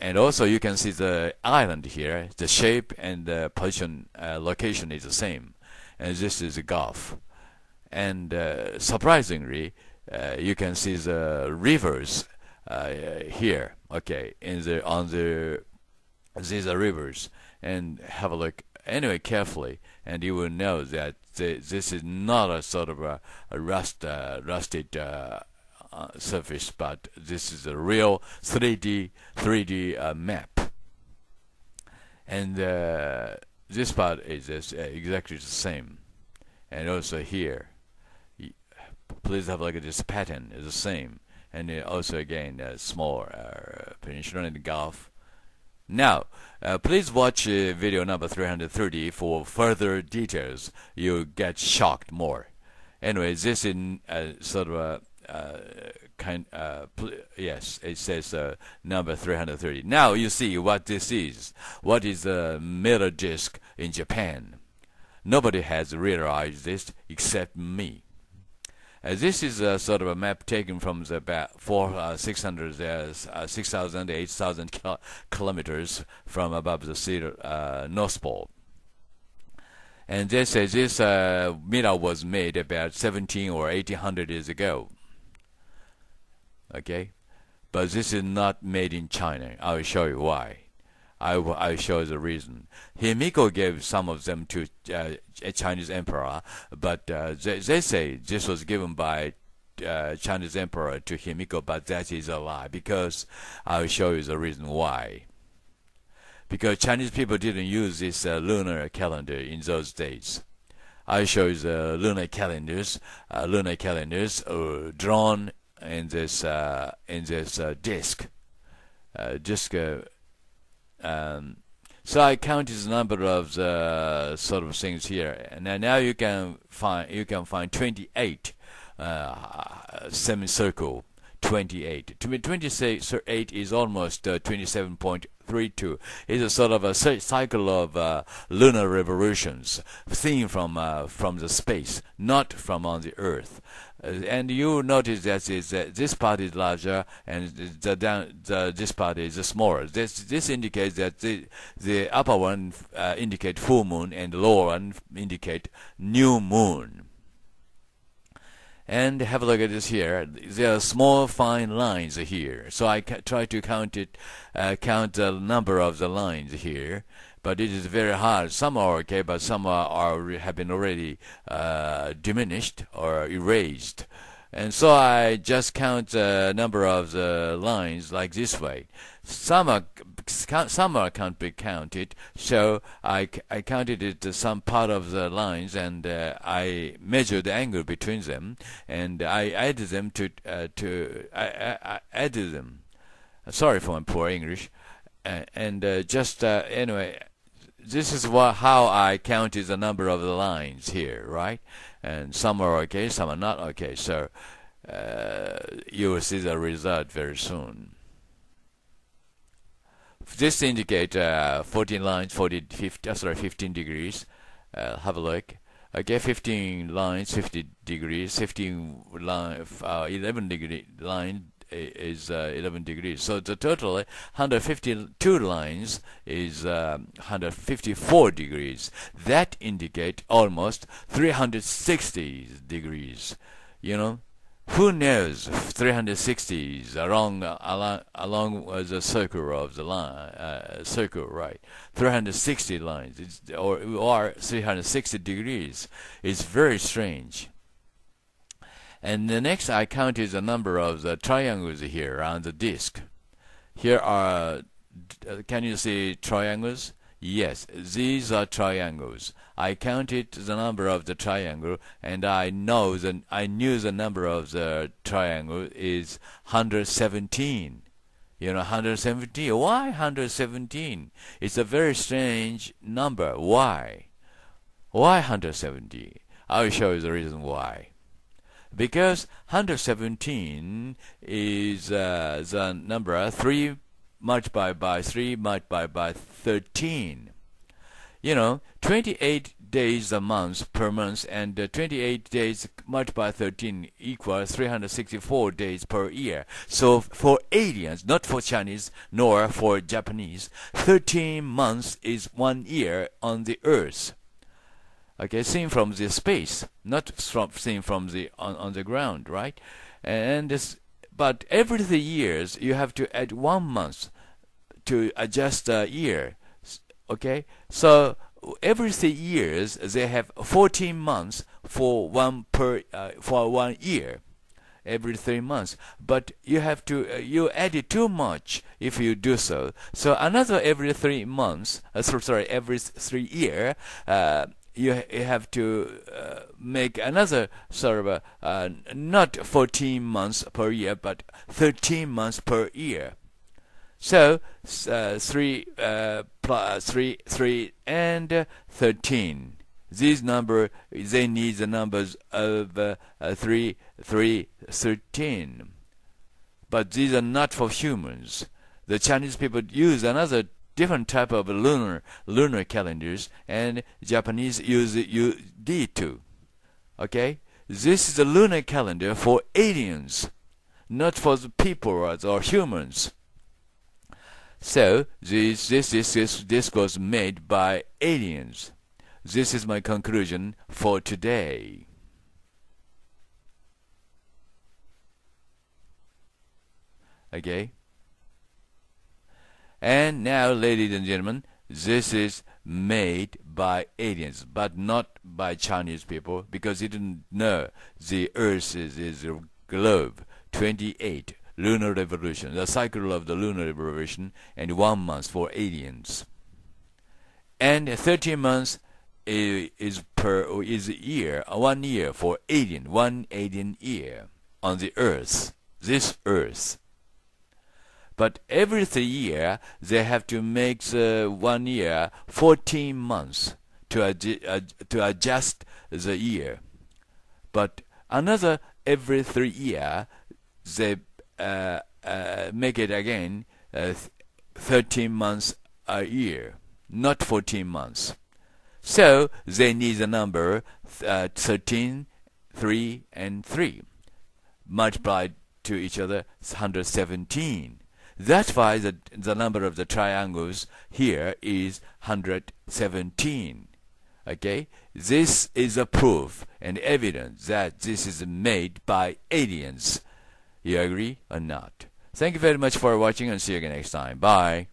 and also you can see the island here. The shape and the position uh, location is the same, and this is the Gulf. And uh, surprisingly, you can see the rivers here. Okay, in the on the these are rivers and have a look anyway carefully, and you will know that this is not a sort of a, a rust, uh, rusted uh, uh, surface, but this is a real 3D 3D uh, map. And uh, this part is uh, exactly the same, and also here. Please have a look at this pattern; is the same, and also again small peninsula in the Gulf. Now, uh, please watch uh, video number 330 for further details. You get shocked more. Anyway, this is uh, sort of a uh, kind. Uh, yes, it says uh, number 330. Now you see what this is. What is a mirror disk in Japan? Nobody has realized this except me. Uh, this is a sort of a map taken from the about uh, 600, uh, uh 6,000 8,000 kil kilometers from above the sea, uh, North Pole. And they say this uh, mirror was made about 17 or 1800 years ago. Okay? But this is not made in China. I will show you why. I, I show the reason. Himiko gave some of them to uh, a Chinese emperor, but uh, they, they say this was given by uh, Chinese emperor to Himiko, but that is a lie because I'll show you the reason why. Because Chinese people didn't use this uh, lunar calendar in those days. I show you the lunar calendars, uh, lunar calendars uh, drawn in this in this disk, disk. Um, so I counted the number of the sort of things here, and now you can find you can find 28 uh, semicircle 28. To me, 28 is almost uh, 27.32. It's a sort of a cycle of uh, lunar revolutions, seen from uh, from the space, not from on the Earth. Uh, and you notice that is that uh, this part is larger and the down the, this part is smaller. This this indicates that the the upper one uh, indicate full moon and the lower one indicate new moon. And have a look at this here. There are small fine lines here, so I try to count it, uh, count the number of the lines here but it is very hard. Some are okay, but some are, are have been already uh, diminished or erased. And so I just count a number of the lines like this way. Some are, some are can't be counted, so I, I counted it some part of the lines and uh, I measured the angle between them and I added them to, uh, to I, I, I, added them. Sorry for my poor English. Uh, and just uh, anyway, this is what how I counted the number of the lines here, right? And some are okay, some are not okay. So uh, you will see the result very soon. This indicates uh, 14 lines, 40, 50, uh, sorry, 15 degrees. Uh, have a look. Okay, 15 lines, 50 degrees, 15 line, uh, 11 degree line, is uh, 11 degrees. So the total 152 eh, lines is 154 um, degrees. That indicate almost 360 degrees. You know, who knows 360 along along along the circle of the line uh, circle right 360 lines or or 360 degrees. It's very strange. And the next I counted the number of the triangles here on the disk. Here are, can you see triangles? Yes, these are triangles. I counted the number of the triangle, and I know that I knew the number of the triangle is 117. You know, 117. Why 117? It's a very strange number. Why? Why 117? I'll show you the reason why because 117 is uh, the number 3 multiplied by 3 multiplied by 13. You know, 28 days a month per month and uh, 28 days multiplied by 13 equals 364 days per year. So for aliens, not for Chinese nor for Japanese, 13 months is one year on the earth okay seen from the space not from seen from the on, on the ground right and this but every three years you have to add one month to adjust the year okay so every three years they have 14 months for one per uh, for one year every three months but you have to uh, you add it too much if you do so so another every three months uh, sorry every three year uh, you, have to uh, make another server uh, not 14 months per year but 13 months per year so uh, 3 uh, plus 3 3 and 13 these number they need the numbers of uh, 3 3 13 but these are not for humans the chinese people use another different type of lunar lunar calendars, and Japanese use UD 2 Okay, this is a lunar calendar for aliens, not for the people or humans. So this this this this, this was made by aliens. This is my conclusion for today. Okay. And now, ladies and gentlemen, this is made by aliens, but not by Chinese people, because they didn't know the Earth is, is a globe, 28 lunar revolution, the cycle of the lunar revolution, and one month for aliens. And 13 months is, per is year, one year for alien, one alien year on the Earth, this Earth. But every three year, they have to make the one year 14 months to, adju to adjust the year. But another every three year, they uh, uh, make it again uh, 13 months a year, not 14 months. So they need the number uh, 13, 3, and 3 multiplied to each other 117. That's why the, the number of the triangles here is 117. Okay? This is a proof and evidence that this is made by aliens. You agree or not? Thank you very much for watching and see you again next time. Bye.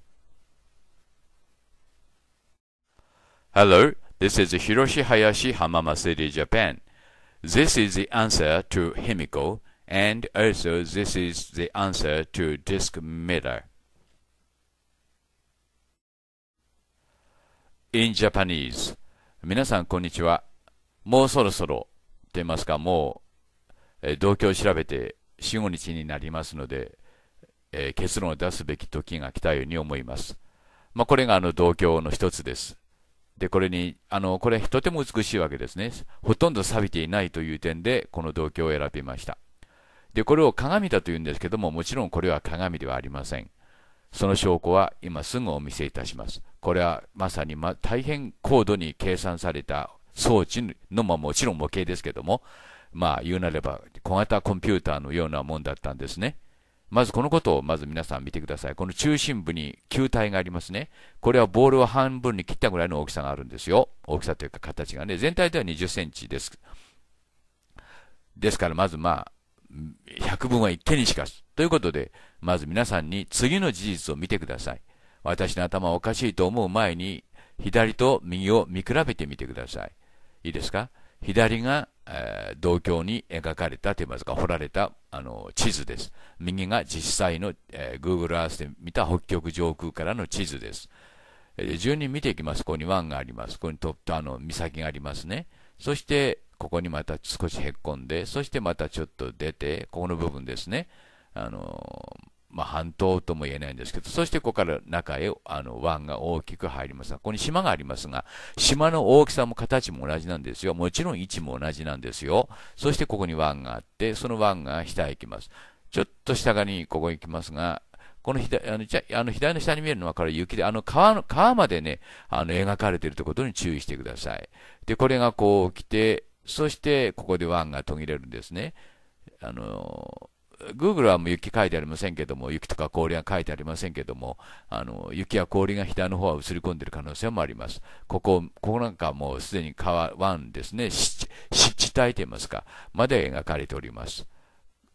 Hello, this is Hiroshi Hayashi Hamamasiri, Japan. This is the answer to Himiko And also this is the answer to disk m i r r r In Japanese 皆さんこんにちは。もうそろそろと言いますか、もう、えー、動機を調べて4、5日になりますので、えー、結論を出すべき時が来たように思います。まあ、これがあの同居の一つです。で、これに、あの、これとても美しいわけですね。ほとんど錆びていないという点で、この同居を選びました。で、これを鏡だと言うんですけども、もちろんこれは鏡ではありません。その証拠は今すぐお見せいたします。これはまさに、ま、大変高度に計算された装置の、まあ、もちろん模型ですけども、まあ言うなれば小型コンピューターのようなもんだったんですね。まずこのことをまず皆さん見てください。この中心部に球体がありますね。これはボールを半分に切ったぐらいの大きさがあるんですよ。大きさというか形がね。全体では20センチです。ですからまずまあ百分は一見にしかし。ということで、まず皆さんに次の事実を見てください。私の頭おかしいと思う前に、左と右を見比べてみてください。いいですか左が、えー、同郷に描かれたといいますか、掘られたあの地図です。右が実際の、えー、Google Earth で見た北極上空からの地図です。えー、順に見ていきます。ここに湾があります。ここにとあの岬がありますね。そして、ここにまた少しへっこんで、そしてまたちょっと出て、ここの部分ですね、あのまあ、半島とも言えないんですけど、そしてここから中へあの湾が大きく入りますが、ここに島がありますが、島の大きさも形も同じなんですよ。もちろん位置も同じなんですよ。そしてここに湾があって、その湾が下へ行きます。ちょっと下側にここに行きますが、この左あのあの左の下に見えるのはこれ雪で、あの川の川までね、あの描かれているということに注意してください。で、これがこう来て、そして、ここで1が途切れるんですね。あの、Google はもう雪書いてありませんけども、雪とか氷は書いてありませんけども、あの雪や氷が左の方は映り込んでる可能性もあります。ここ、ここなんかもうすでに川湾ですね、湿地帯といいますか、まで描かれております。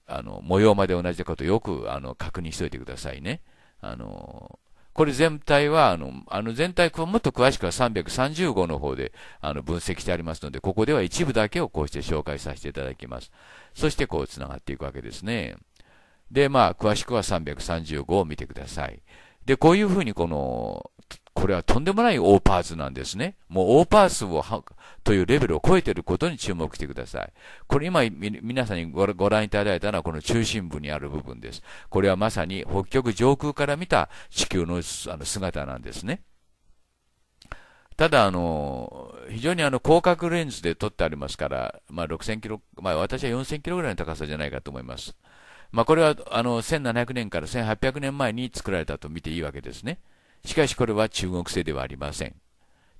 あの模様まで同じことよくあの確認しておいてくださいね。あのこれ全体は、あの、あの全体、もっと詳しくは330号の方で、あの、分析してありますので、ここでは一部だけをこうして紹介させていただきます。そして、こう、つながっていくわけですね。で、まあ、詳しくは335を見てください。で、こういうふうに、この、これはとんでもない大パーツなんですね。もう大パーツをというレベルを超えていることに注目してください。これ今皆さんにご覧いただいたのはこの中心部にある部分です。これはまさに北極上空から見た地球のあの姿なんですね。ただ、あの、非常にあの、広角レンズで撮ってありますから、まあ、6000キロ、まあ、私は4000キロぐらいの高さじゃないかと思います。まあ、これは、あの、1700年から1800年前に作られたと見ていいわけですね。しかしこれは中国製ではありません。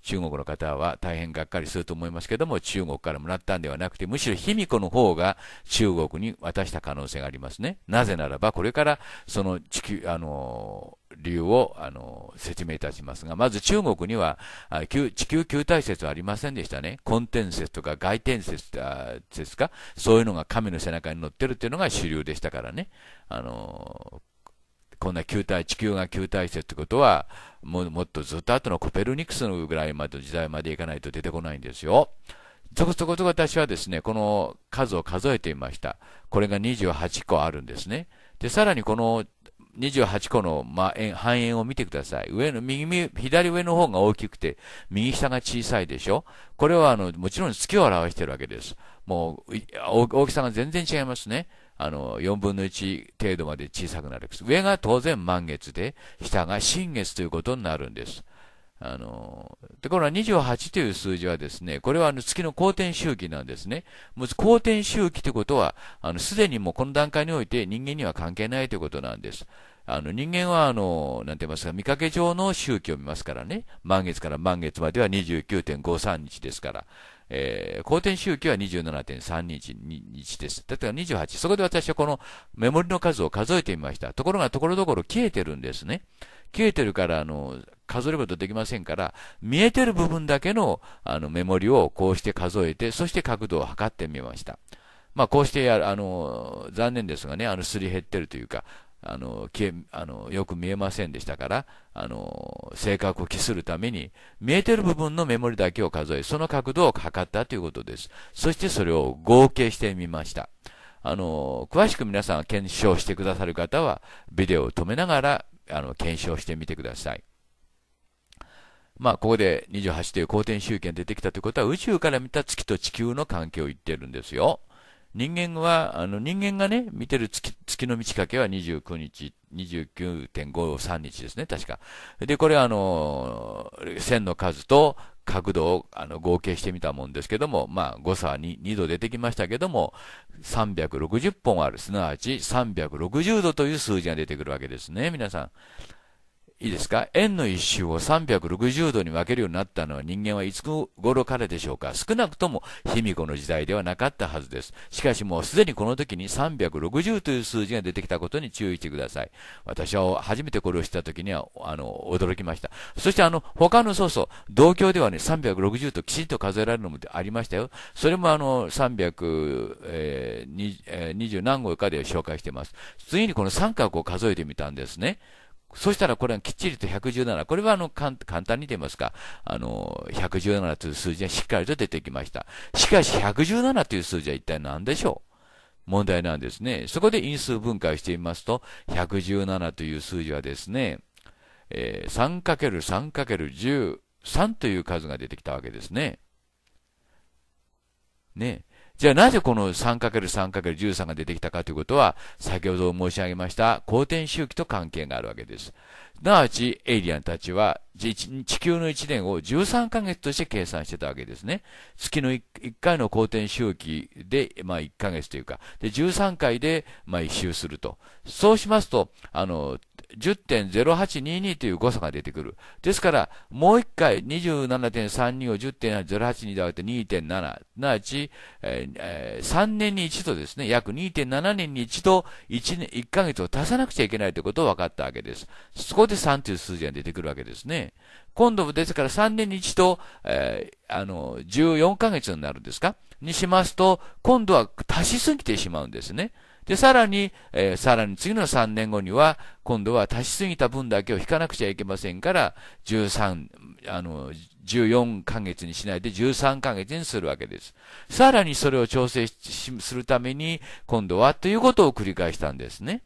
中国の方は大変がっかりすると思いますけども、中国からもらったんではなくて、むしろ卑弥呼の方が中国に渡した可能性がありますね。なぜならば、これからその地球、あの、理由を、あの、説明いたしますが、まず中国には、地球球体説はありませんでしたね。根天説とか外天説すか、そういうのが神の背中に乗ってるっていうのが主流でしたからね。あの、こんな球体、地球が球体説ってことは、ももっとずっと後のコペルニクスのぐらいまで時代までいかないと出てこないんですよ。そこそこと私はですね、この数を数えてみました。これが28個あるんですね。で、さらにこの28個の、ま円、半円を見てください。上の、右、左上の方が大きくて、右下が小さいでしょこれは、あの、もちろん月を表しているわけです。もう、大きさが全然違いますね。あの、4分の1程度まで小さくなるんです。上が当然満月で、下が新月ということになるんです。あの、で、この28という数字はですね、これはあの月の公転周期なんですね。もう公転周期ということは、あの、すでにもうこの段階において人間には関係ないということなんです。あの、人間はあの、なんて言いますか、見かけ上の周期を見ますからね、満月から満月までは29.53日ですから、えー、後天周期は27.3日日です。例えば28。そこで私はこのメモリの数を数えてみました。ところがところどころ消えてるんですね。消えてるから、あの、数えることできませんから、見えてる部分だけの、あの、メモリをこうして数えて、そして角度を測ってみました。まあ、こうしてやる、あの、残念ですがね、あの、すり減ってるというか、あの消えあのよく見えませんでしたからあの性格を期するために見えてる部分の目盛りだけを数えその角度を測ったということですそしてそれを合計してみましたあの詳しく皆さん検証してくださる方はビデオを止めながらあの検証してみてくださいまあ、ここで28という公転集権出てきたということは宇宙から見た月と地球の関係を言ってるんですよ。人間は、あの人間がね、見てる月月の満ち欠けは29日、29.53日ですね、確か。で、これはあの、線の数と角度をあの合計してみたもんですけども、まあ、誤差に 2, 2度出てきましたけども、360本ある、すなわち360度という数字が出てくるわけですね、皆さん。いいですか円の一周を360度に分けるようになったのは人間はいつ頃からでしょうか少なくとも卑弥呼の時代ではなかったはずです。しかしもうすでにこの時に360という数字が出てきたことに注意してください。私は初めてこれを知った時には、あの、驚きました。そしてあの、他の曹操、同郷ではね、360ときちんと数えられるのもありましたよ。それもあの、320、何号かで紹介しています。次にこの三角を数えてみたんですね。そしたらこれはきっちりと117。これはあの、簡単に言いますか。あの、117という数字がしっかりと出てきました。しかし117という数字は一体何でしょう問題なんですね。そこで因数分解してみますと、117という数字はですね、えー、3 × 3 × 1 3という数が出てきたわけですね。ね。じゃあなぜこの 3×3×13 が出てきたかということは、先ほど申し上げました公転周期と関係があるわけです。すなわち、エイリアンたちは、地球の1年を13ヶ月として計算してたわけですね。月の 1, 1回の公転周期で、まあ1ヶ月というか、で、13回で、まあ1周すると。そうしますと、あの、10.0822という誤差が出てくる。ですから、もう一回27.32を10.082で割って2.7、すなわち、えー、3年に一度ですね、約2.7年に一度1年、1ヶ月を足さなくちゃいけないということを分かったわけです。そこで3という数字が出てくるわけですね。今度もですから3年に一度、えー、あの、14ヶ月になるんですかにしますと、今度は足しすぎてしまうんですね。で、さらに、えー、さらに次の3年後には、今度は足しすぎた分だけを引かなくちゃいけませんから、13、あの、14ヶ月にしないで13ヶ月にするわけです。さらにそれを調整するために、今度はということを繰り返したんですね。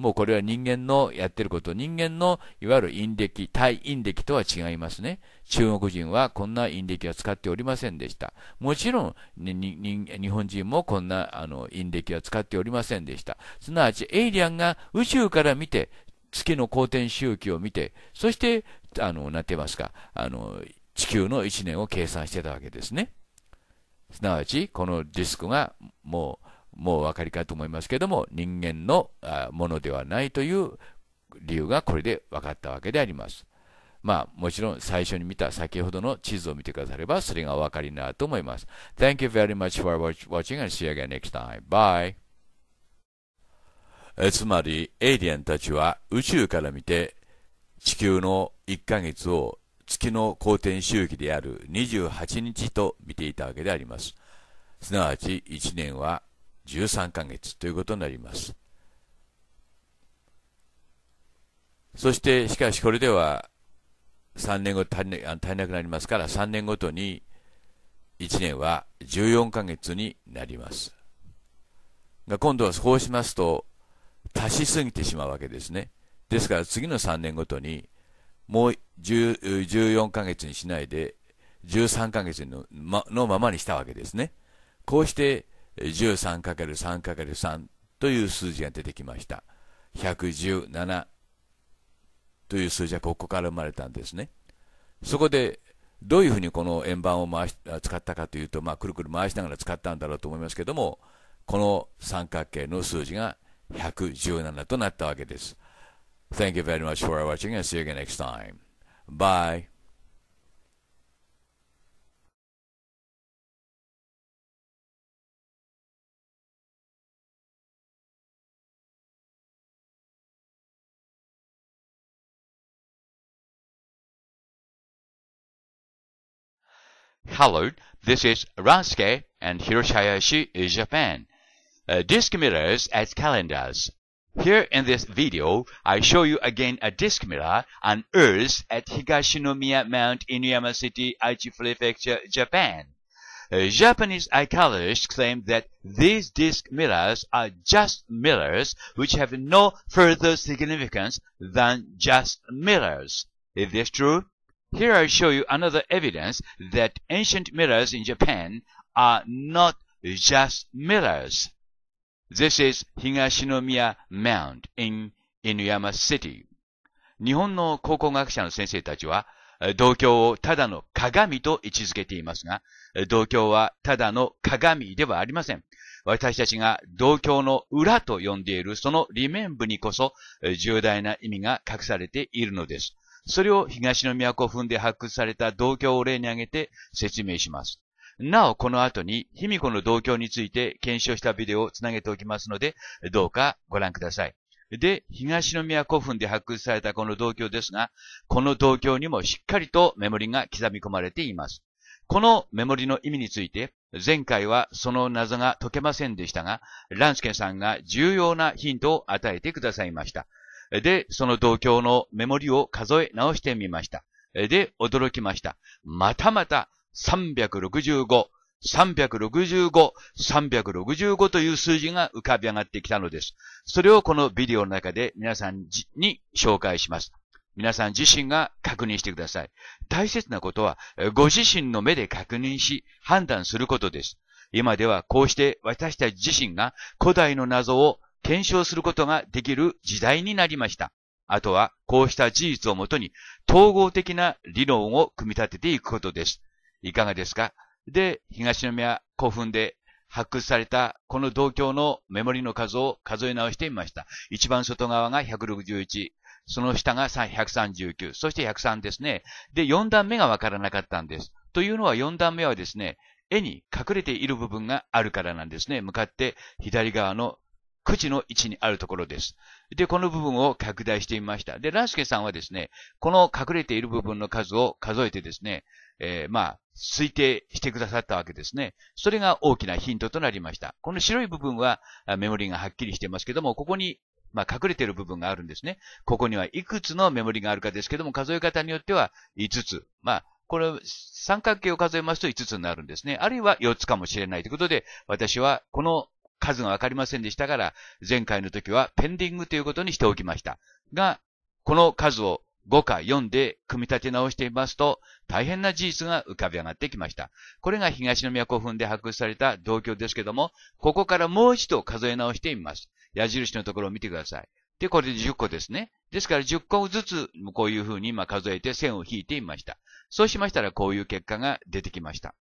もうこれは人間のやってること、人間のいわゆる陰暦、対陰暦とは違いますね。中国人はこんな陰暦は使っておりませんでした。もちろん、日本人もこんなあの陰暦は使っておりませんでした。すなわち、エイリアンが宇宙から見て、月の公転周期を見て、そして、あの、なってますか、あの、地球の1年を計算してたわけですね。すなわち、このディスクがもう、もう分かりかと思いますけども、人間のものではないという理由がこれで分かったわけであります。まあ、もちろん最初に見た先ほどの地図を見てくだされば、それがお分かりになると思います。Thank you very much for watching and see you again next time. Bye! つまり、エイリアンたちは宇宙から見て、地球の1ヶ月を月の公転周期である28日と見ていたわけであります。すなわち1年は13ヶ月ということになります。そして、しかしこれでは3年後足り足りなくなりますから、3年ごとに1年は14ヶ月になります。が今度はそうしますと、足しすぎてしまうわけですね。ですから次の3年ごとに、もう14ヶ月にしないで、13ヶ月の,、ま、のままにしたわけですね。こうして 13×3×3 という数字が出てきました。117という数字はここから生まれたんですね。そこで、どういうふうにこの円盤を回し使ったかというと、まあ、くるくる回しながら使ったんだろうと思いますけども、この三角形の数字が117となったわけです。Thank you very much for watching and see you again next time. Bye. Hello, this is Ransuke and in Japan. Uh, disk mirrors as calendars. Here in this video, I show you again a disk mirror on Earth at Higashinomiya Mount Inuyama City, Aichi Prefecture, Japan. Uh, Japanese archaeologists claim that these disk mirrors are just mirrors which have no further significance than just mirrors. Is this true? Here I show you another evidence that ancient mirrors in Japan are not just mirrors. This is Higashinomiya Mound in Inuyama City. 日本の考古学者の先生たちは、同郷をただの鏡と位置づけていますが、同郷はただの鏡ではありません。私たちが同郷の裏と呼んでいるそのリメンブにこそ重大な意味が隠されているのです。それを東の都を踏んで発掘された同居を例に挙げて説明します。なお、この後に、卑弥呼の同居について検証したビデオをつなげておきますので、どうかご覧ください。で、東の宮古墳で発掘されたこの同居ですが、この銅鏡にもしっかりとメモリが刻み込まれています。このメモリの意味について、前回はその謎が解けませんでしたが、ランスケさんが重要なヒントを与えてくださいました。で、その同郷のメモリを数え直してみました。で、驚きました。またまた365、365、365という数字が浮かび上がってきたのです。それをこのビデオの中で皆さんに紹介します。皆さん自身が確認してください。大切なことは、ご自身の目で確認し、判断することです。今ではこうして私たち自身が古代の謎を検証することができる時代になりました。あとは、こうした事実をもとに、統合的な理論を組み立てていくことです。いかがですかで、東宮古墳で発掘されたこの銅鏡のメモリの数を数え直してみました。一番外側が161、その下が139、そして103ですね。で、4段目がわからなかったんです。というのは4段目はですね、絵に隠れている部分があるからなんですね。向かって左側の9時の位置にあるところです。で、この部分を拡大してみました。で、ラスケさんはですね、この隠れている部分の数を数えてですね、えー、まあ、推定してくださったわけですね。それが大きなヒントとなりました。この白い部分はメモリがはっきりしてますけども、ここにまあ、隠れている部分があるんですね。ここにはいくつのメモリがあるかですけども、数え方によっては5つ。まあ、これ、三角形を数えますと5つになるんですね。あるいは4つかもしれないということで、私はこの数がわかりませんでしたから、前回の時はペンディングということにしておきました。が、この数を5か4で組み立て直していますと、大変な事実が浮かび上がってきました。これが東宮古墳で発掘された銅鏡ですけども、ここからもう一度数え直してみます。矢印のところを見てください。で、これで10個ですね。ですから10個ずつ、こういうふうに今数えて線を引いてみました。そうしましたらこういう結果が出てきました。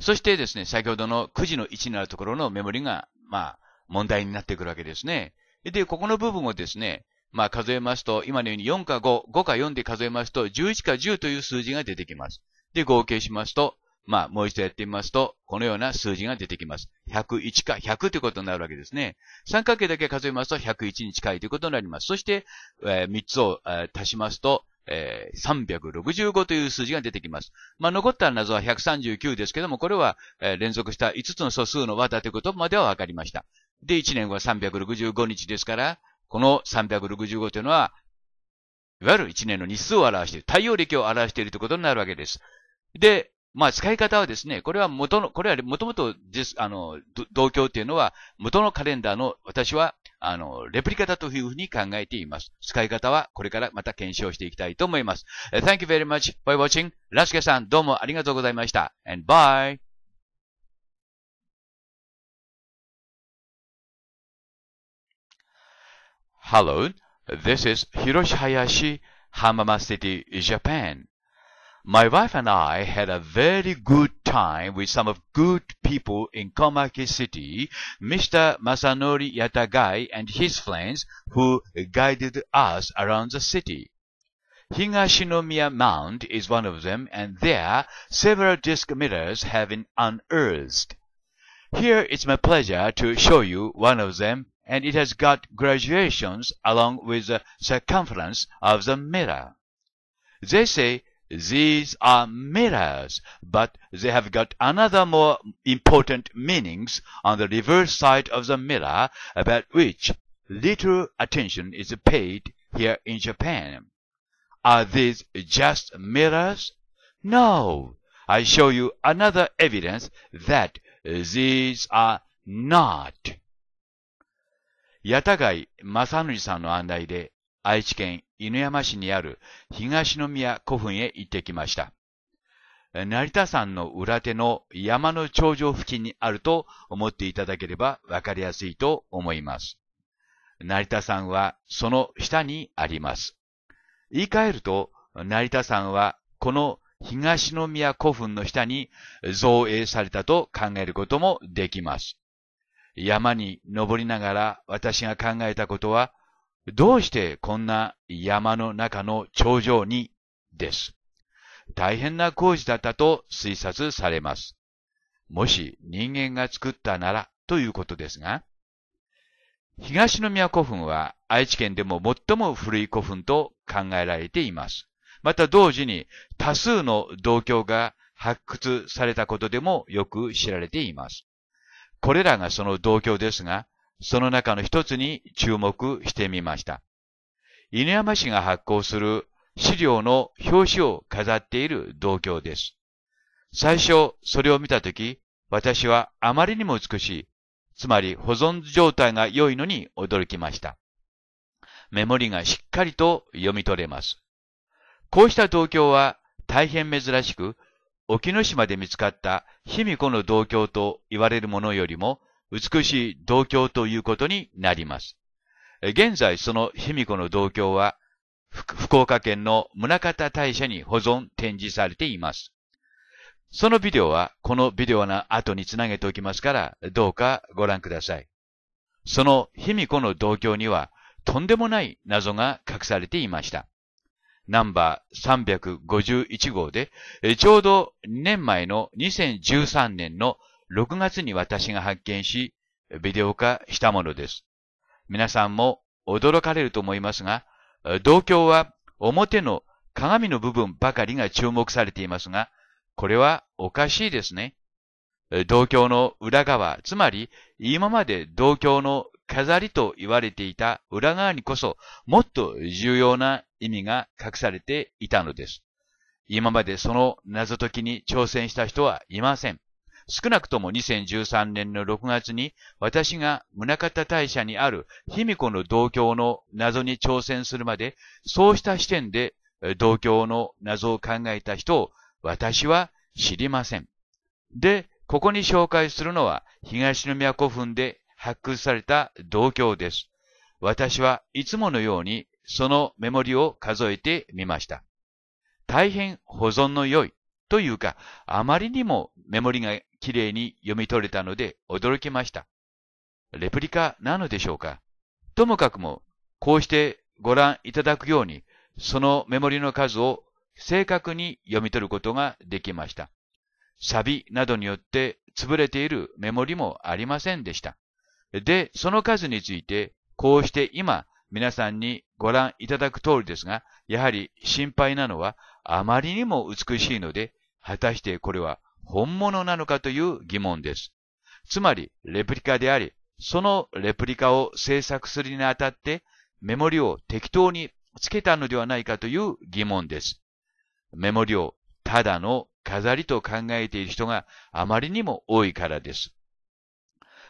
そしてですね、先ほどの9時の1になるところのメモリが、まあ、問題になってくるわけですね。で、ここの部分をですね、まあ、数えますと、今のように4か5、5か4で数えますと、11か10という数字が出てきます。で、合計しますと、まあ、もう一度やってみますと、このような数字が出てきます。101か100ということになるわけですね。三角形だけ数えますと101に近いということになります。そして、えー、3つを、えー、足しますと、えー、365という数字が出てきます。まあ、残った謎は139ですけども、これは、えー、連続した5つの素数の和だということまではわかりました。で、1年は365日ですから、この365というのは、いわゆる1年の日数を表している、太陽暦を表しているということになるわけです。で、まあ、使い方はですね、これは元の、これはもともと、あの、同居っていうのは、元のカレンダーの、私は、あの、レプリカだというふうに考えています。使い方はこれからまた検証していきたいと思います。Thank you very much for watching. ラスケさん、どうもありがとうございました。And bye! Hello, this is Hiroshi Hayashi, Hamama City, Japan. My wife and I had a very good time with some of good people in Komaki City, Mr. Masanori Yatagai and his friends who guided us around the city. Higashinomiya Mound is one of them, and there several disc mirrors have been unearthed. Here it's my pleasure to show you one of them, and it has got graduations along with the circumference of the mirror. They say these are mirrors, but they have got another more important meanings on the reverse side of the mirror about which little attention is paid here in Japan. Are these just mirrors? No. I show you another evidence that these are not. 八田貝正則さんの案内で愛知県犬山市にある東宮古墳へ行ってきました。成田山の裏手の山の頂上付近にあると思っていただければわかりやすいと思います。成田山はその下にあります。言い換えると、成田山はこの東宮古墳の下に造営されたと考えることもできます。山に登りながら私が考えたことは、どうしてこんな山の中の頂上にです。大変な工事だったと推察されます。もし人間が作ったならということですが、東宮古墳は愛知県でも最も古い古墳と考えられています。また同時に多数の銅鏡が発掘されたことでもよく知られています。これらがその同鏡ですが、その中の一つに注目してみました。犬山市が発行する資料の表紙を飾っている銅鏡です。最初、それを見たとき、私はあまりにも美しい、つまり保存状態が良いのに驚きました。メモリがしっかりと読み取れます。こうした銅鏡は大変珍しく、沖ノ島で見つかった卑弥呼の銅鏡と言われるものよりも美しい同郷ということになります。現在その卑弥呼の同郷は、福岡県の宗方大社に保存展示されています。そのビデオはこのビデオの後につなげておきますから、どうかご覧ください。その卑弥呼の同郷には、とんでもない謎が隠されていました。ナンバー351号で、ちょうど2年前の2013年の6月に私が発見し、ビデオ化したものです。皆さんも驚かれると思いますが、同郷は表の鏡の部分ばかりが注目されていますが、これはおかしいですね。同郷の裏側、つまり今まで同郷の飾りと言われていた裏側にこそもっと重要な意味が隠されていたのです。今までその謎解きに挑戦した人はいません。少なくとも2013年の6月に、私が宗方大社にある卑弥呼の同郷の謎に挑戦するまで、そうした視点で同郷の謎を考えた人を私は知りません。で、ここに紹介するのは、東宮古墳で発掘された同郷です。私はいつものようにそのメモリを数えてみました。大変保存の良いというか、あまりにもメモリが綺麗に読み取れたので驚きました。レプリカなのでしょうかともかくも、こうしてご覧いただくように、そのメモリの数を正確に読み取ることができました。サビなどによって潰れているメモリもありませんでした。で、その数について、こうして今、皆さんにご覧いただく通りですが、やはり心配なのは、あまりにも美しいので、果たしてこれは本物なのかという疑問です。つまり、レプリカであり、そのレプリカを制作するにあたって、メモリを適当につけたのではないかという疑問です。メモリをただの飾りと考えている人があまりにも多いからです。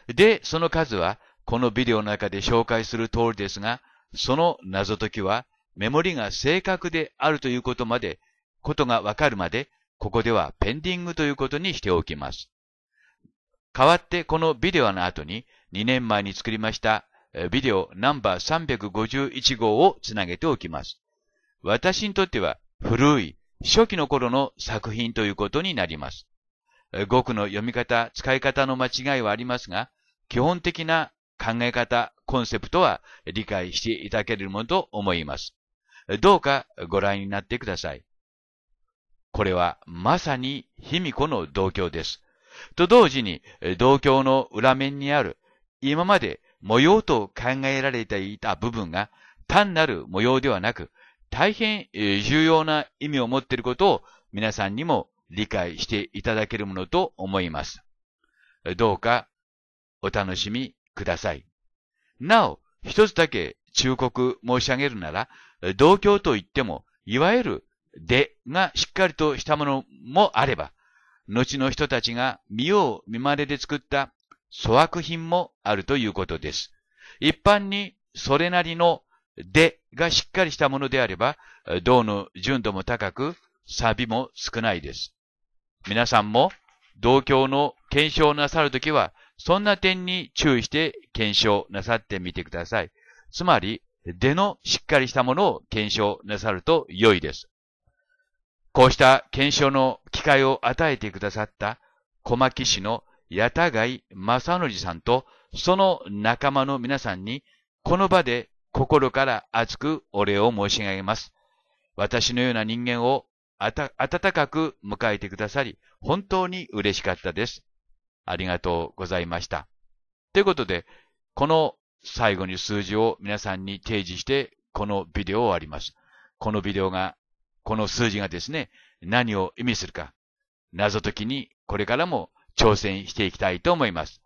で、その数は、このビデオの中で紹介する通りですが、その謎解きは、メモリが正確であるということまで、ことがわかるまで、ここではペンディングということにしておきます。代わってこのビデオの後に2年前に作りましたビデオナンバー351号をつなげておきます。私にとっては古い初期の頃の作品ということになります。語句の読み方、使い方の間違いはありますが、基本的な考え方、コンセプトは理解していただけるものと思います。どうかご覧になってください。これはまさに卑弥呼の同郷です。と同時に、同郷の裏面にある、今まで模様と考えられていた部分が、単なる模様ではなく、大変重要な意味を持っていることを皆さんにも理解していただけるものと思います。どうかお楽しみください。なお、一つだけ忠告申し上げるなら、同郷といっても、いわゆるでがしっかりとしたものもあれば、後の人たちが見よう見まねで作った粗悪品もあるということです。一般にそれなりのでがしっかりしたものであれば、銅の純度も高く、錆も少ないです。皆さんも同郷の検証をなさるときは、そんな点に注意して検証なさってみてください。つまり、でのしっかりしたものを検証なさると良いです。こうした検証の機会を与えてくださった小牧市の八田貝正則さんとその仲間の皆さんにこの場で心から熱くお礼を申し上げます。私のような人間を温かく迎えてくださり、本当に嬉しかったです。ありがとうございました。ということで、この最後に数字を皆さんに提示して、このビデオを終わります。このビデオがこの数字がですね、何を意味するか、謎解きにこれからも挑戦していきたいと思います。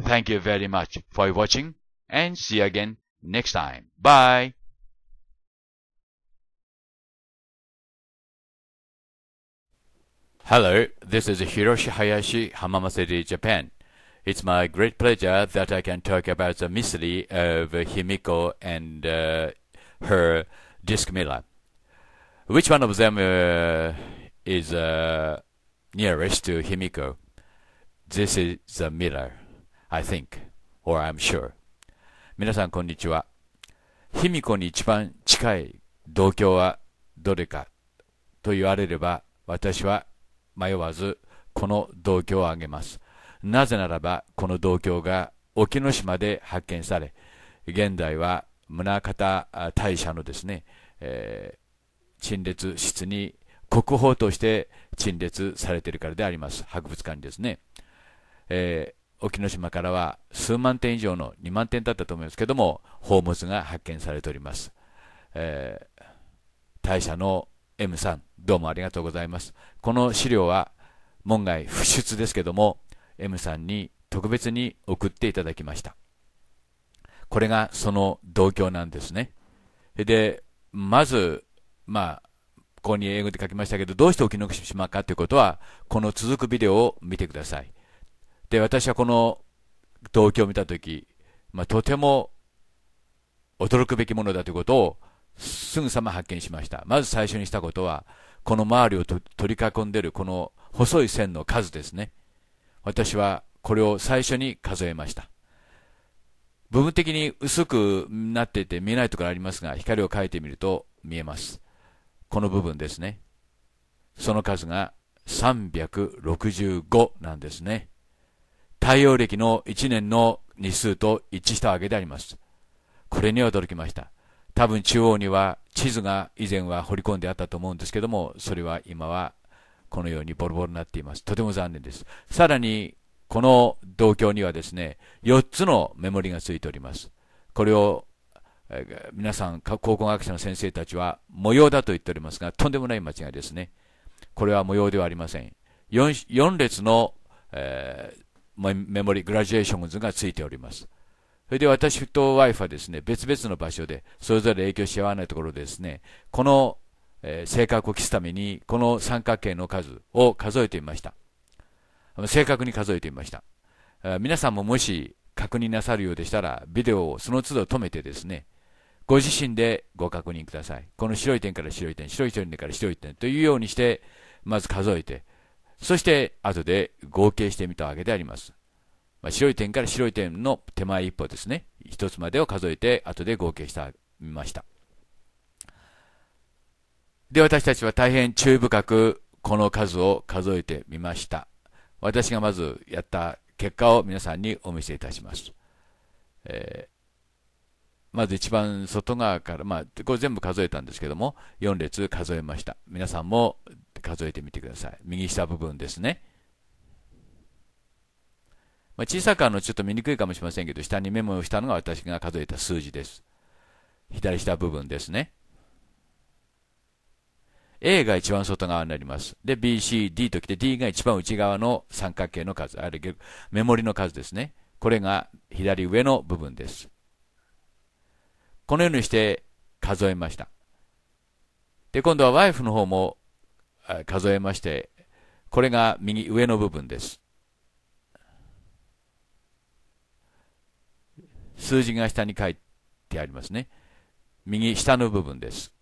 Thank you very much for watching and see you again next time. Bye! Hello, this is Hiroshi Hayashi, Hamamaseri, Japan. It's my great pleasure that I can talk about the mystery of Himiko and uh, her disc miller. Which one of them uh, is uh, nearest to Himiko? This is the mirror, I think, or I'm sure. 皆さん、こんにちは。卑弥呼に一番近い同郷はどれかと言われれば、私は迷わずこの同郷を挙げます。なぜならば、この同郷が沖ノ島で発見され、現在は宗像大社のですね、えー陳列室に国宝として陳列されているからであります。博物館にですね。えー、沖ノ島からは数万点以上の2万点だったと思いますけども、宝物が発見されております。えー、大社の M さん、どうもありがとうございます。この資料は門外不出ですけども、M さんに特別に送っていただきました。これがその同居なんですね。で、まず、まあ、ここに英語で書きましたけど、どうして沖ま島かということは、この続くビデオを見てください。で、私はこの動機を見たとき、まあ、とても驚くべきものだということをすぐさま発見しました。まず最初にしたことは、この周りを取り囲んでいるこの細い線の数ですね。私はこれを最初に数えました。部分的に薄くなっていて見えないところありますが、光を変えてみると見えます。この部分ですね。その数が365なんですね。太陽暦の1年の日数と一致したわけであります。これに驚きました。多分中央には地図が以前は彫り込んであったと思うんですけども、それは今はこのようにボロボロになっています。とても残念です。さらに、この銅鏡にはですね、4つのメモリがついております。これを皆さん、考古学者の先生たちは模様だと言っておりますが、とんでもない間違いですね。これは模様ではありません。4, 4列の、えー、メモリ、グラジュエーション図がついております。それで私とワイフはですね、別々の場所で、それぞれ影響し合わないところでですね、この、えー、性格を期すために、この三角形の数を数えてみました。正確に数えてみました。皆さんももし確認なさるようでしたら、ビデオをその都度止めてですね、ご自身でご確認ください。この白い点から白い点、白い点から白い点というようにして、まず数えて、そして後で合計してみたわけであります。まあ、白い点から白い点の手前一歩ですね。一つまでを数えて、後で合計したみました。で、私たちは大変注意深くこの数を数えてみました。私がまずやった結果を皆さんにお見せいたします。えーまず一番外側から、まあ、これ全部数えたんですけども、4列数えました。皆さんも数えてみてください。右下部分ですね。まあ、小さくあの、ちょっと見にくいかもしれませんけど、下にメモをしたのが私が数えた数字です。左下部分ですね。A が一番外側になります。で、B、C、D ときて D が一番内側の三角形の数、あるいはメモリの数ですね。これが左上の部分です。このようにして数えました。で、今度はワイフの方も数えまして、これが右上の部分です。数字が下に書いてありますね。右下の部分です。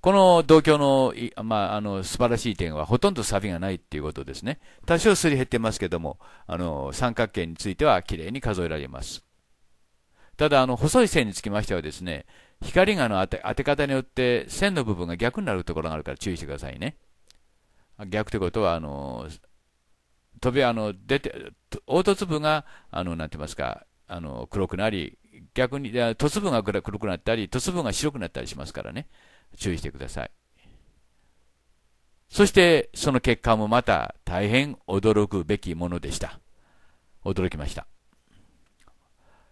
この同居の、まあ、あの、素晴らしい点は、ほとんどサビがないっていうことですね。多少すり減ってますけども、あの、三角形については、きれいに数えられます。ただあの細い線につきましてはですね光がの当て当て方によって線の部分が逆になるところがあるから注意してくださいね逆ということはあの飛びあの出て凹凸部があのなんて言いますかあの黒くなり逆に凸部が黒くなったり凸部が白くなったりしますからね注意してくださいそしてその結果もまた大変驚くべきものでした驚きました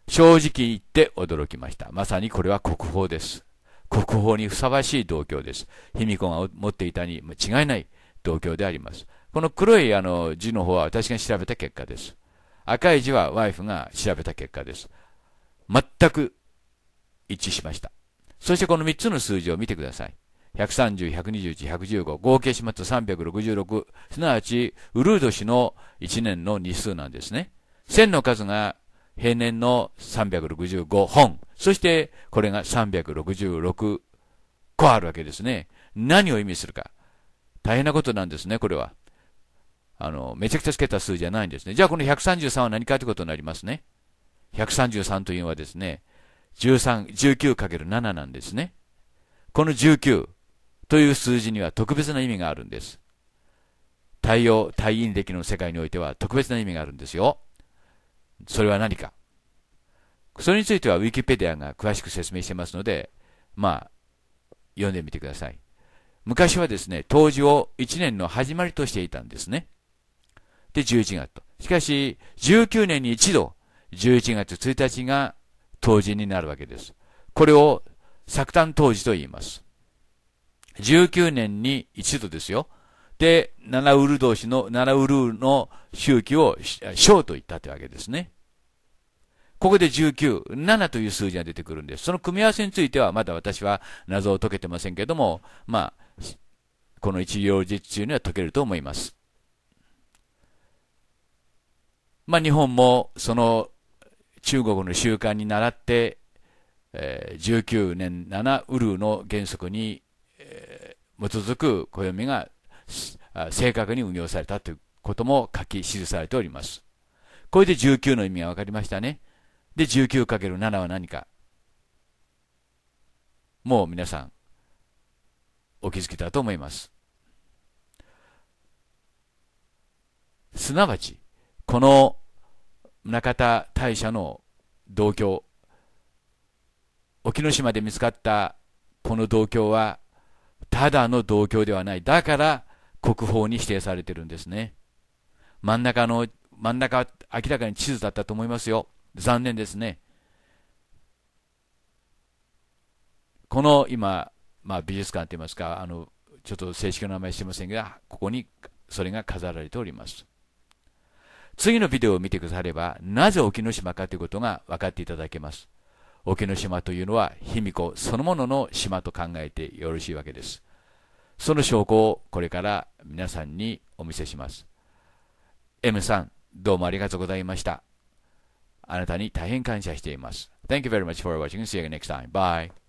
正直言って驚きました。まさにこれは国宝です。国宝にふさわしい銅鏡です。卑弥呼が持っていたに違いない銅鏡であります。この黒いあの字の方は私が調べた結果です。赤い字はワイフが調べた結果です。全く一致しました。そしてこの3つの数字を見てください。130、121、115、合計しますと366、すなわち、ウルード氏の1年の日数なんですね。1000の数が平年の365本、そしてこれが366個あるわけですね。何を意味するか。大変なことなんですね、これは。あの、めちゃくちゃつけた数字じゃないんですね。じゃあこの133は何かということになりますね。133というのはですね、13、19×7 なんですね。この19という数字には特別な意味があるんです。太陽、太陰暦の世界においては特別な意味があるんですよ。それは何か。それについてはウィキペディアが詳しく説明してますので、まあ、読んでみてください。昔はですね、当時を1年の始まりとしていたんですね。で、11月と。しかし、19年に一度、11月1日が冬至になるわけです。これを作誕当時と言います。19年に一度ですよ。、七ウル同士の、七ウルの周期を小と言ったってわけですね。ここで19、7という数字が出てくるんです。その組み合わせについては、まだ私は謎を解けてませんけども、まあ、この一行日中には解けると思います。まあ、日本もその中国の習慣に倣って、え19年7ウルーの原則に、え基づく暦が正確に運用されたということも書き記されております。これで19の意味が分かりましたね。で、19×7 は何か。もう皆さん、お気づきだと思います。すなわち、この中田大社の銅鏡、沖ノ島で見つかったこの道教は、ただの道教ではない。だから、国宝に指定されてるんですね。真ん中の、真ん中、明らかに地図だったと思いますよ。残念ですね。この今、まあ、美術館といいますか、あの、ちょっと正式な名前してませんが、ここにそれが飾られております。次のビデオを見てくだされば、なぜ沖ノ島かということが分かっていただけます。沖ノ島というのは卑弥呼そのものの島と考えてよろしいわけです。その証拠をこれから皆さんにお見せします。M さん、どうもありがとうございました。あなたに大変感謝しています。Thank you very much for watching. See you next time. Bye.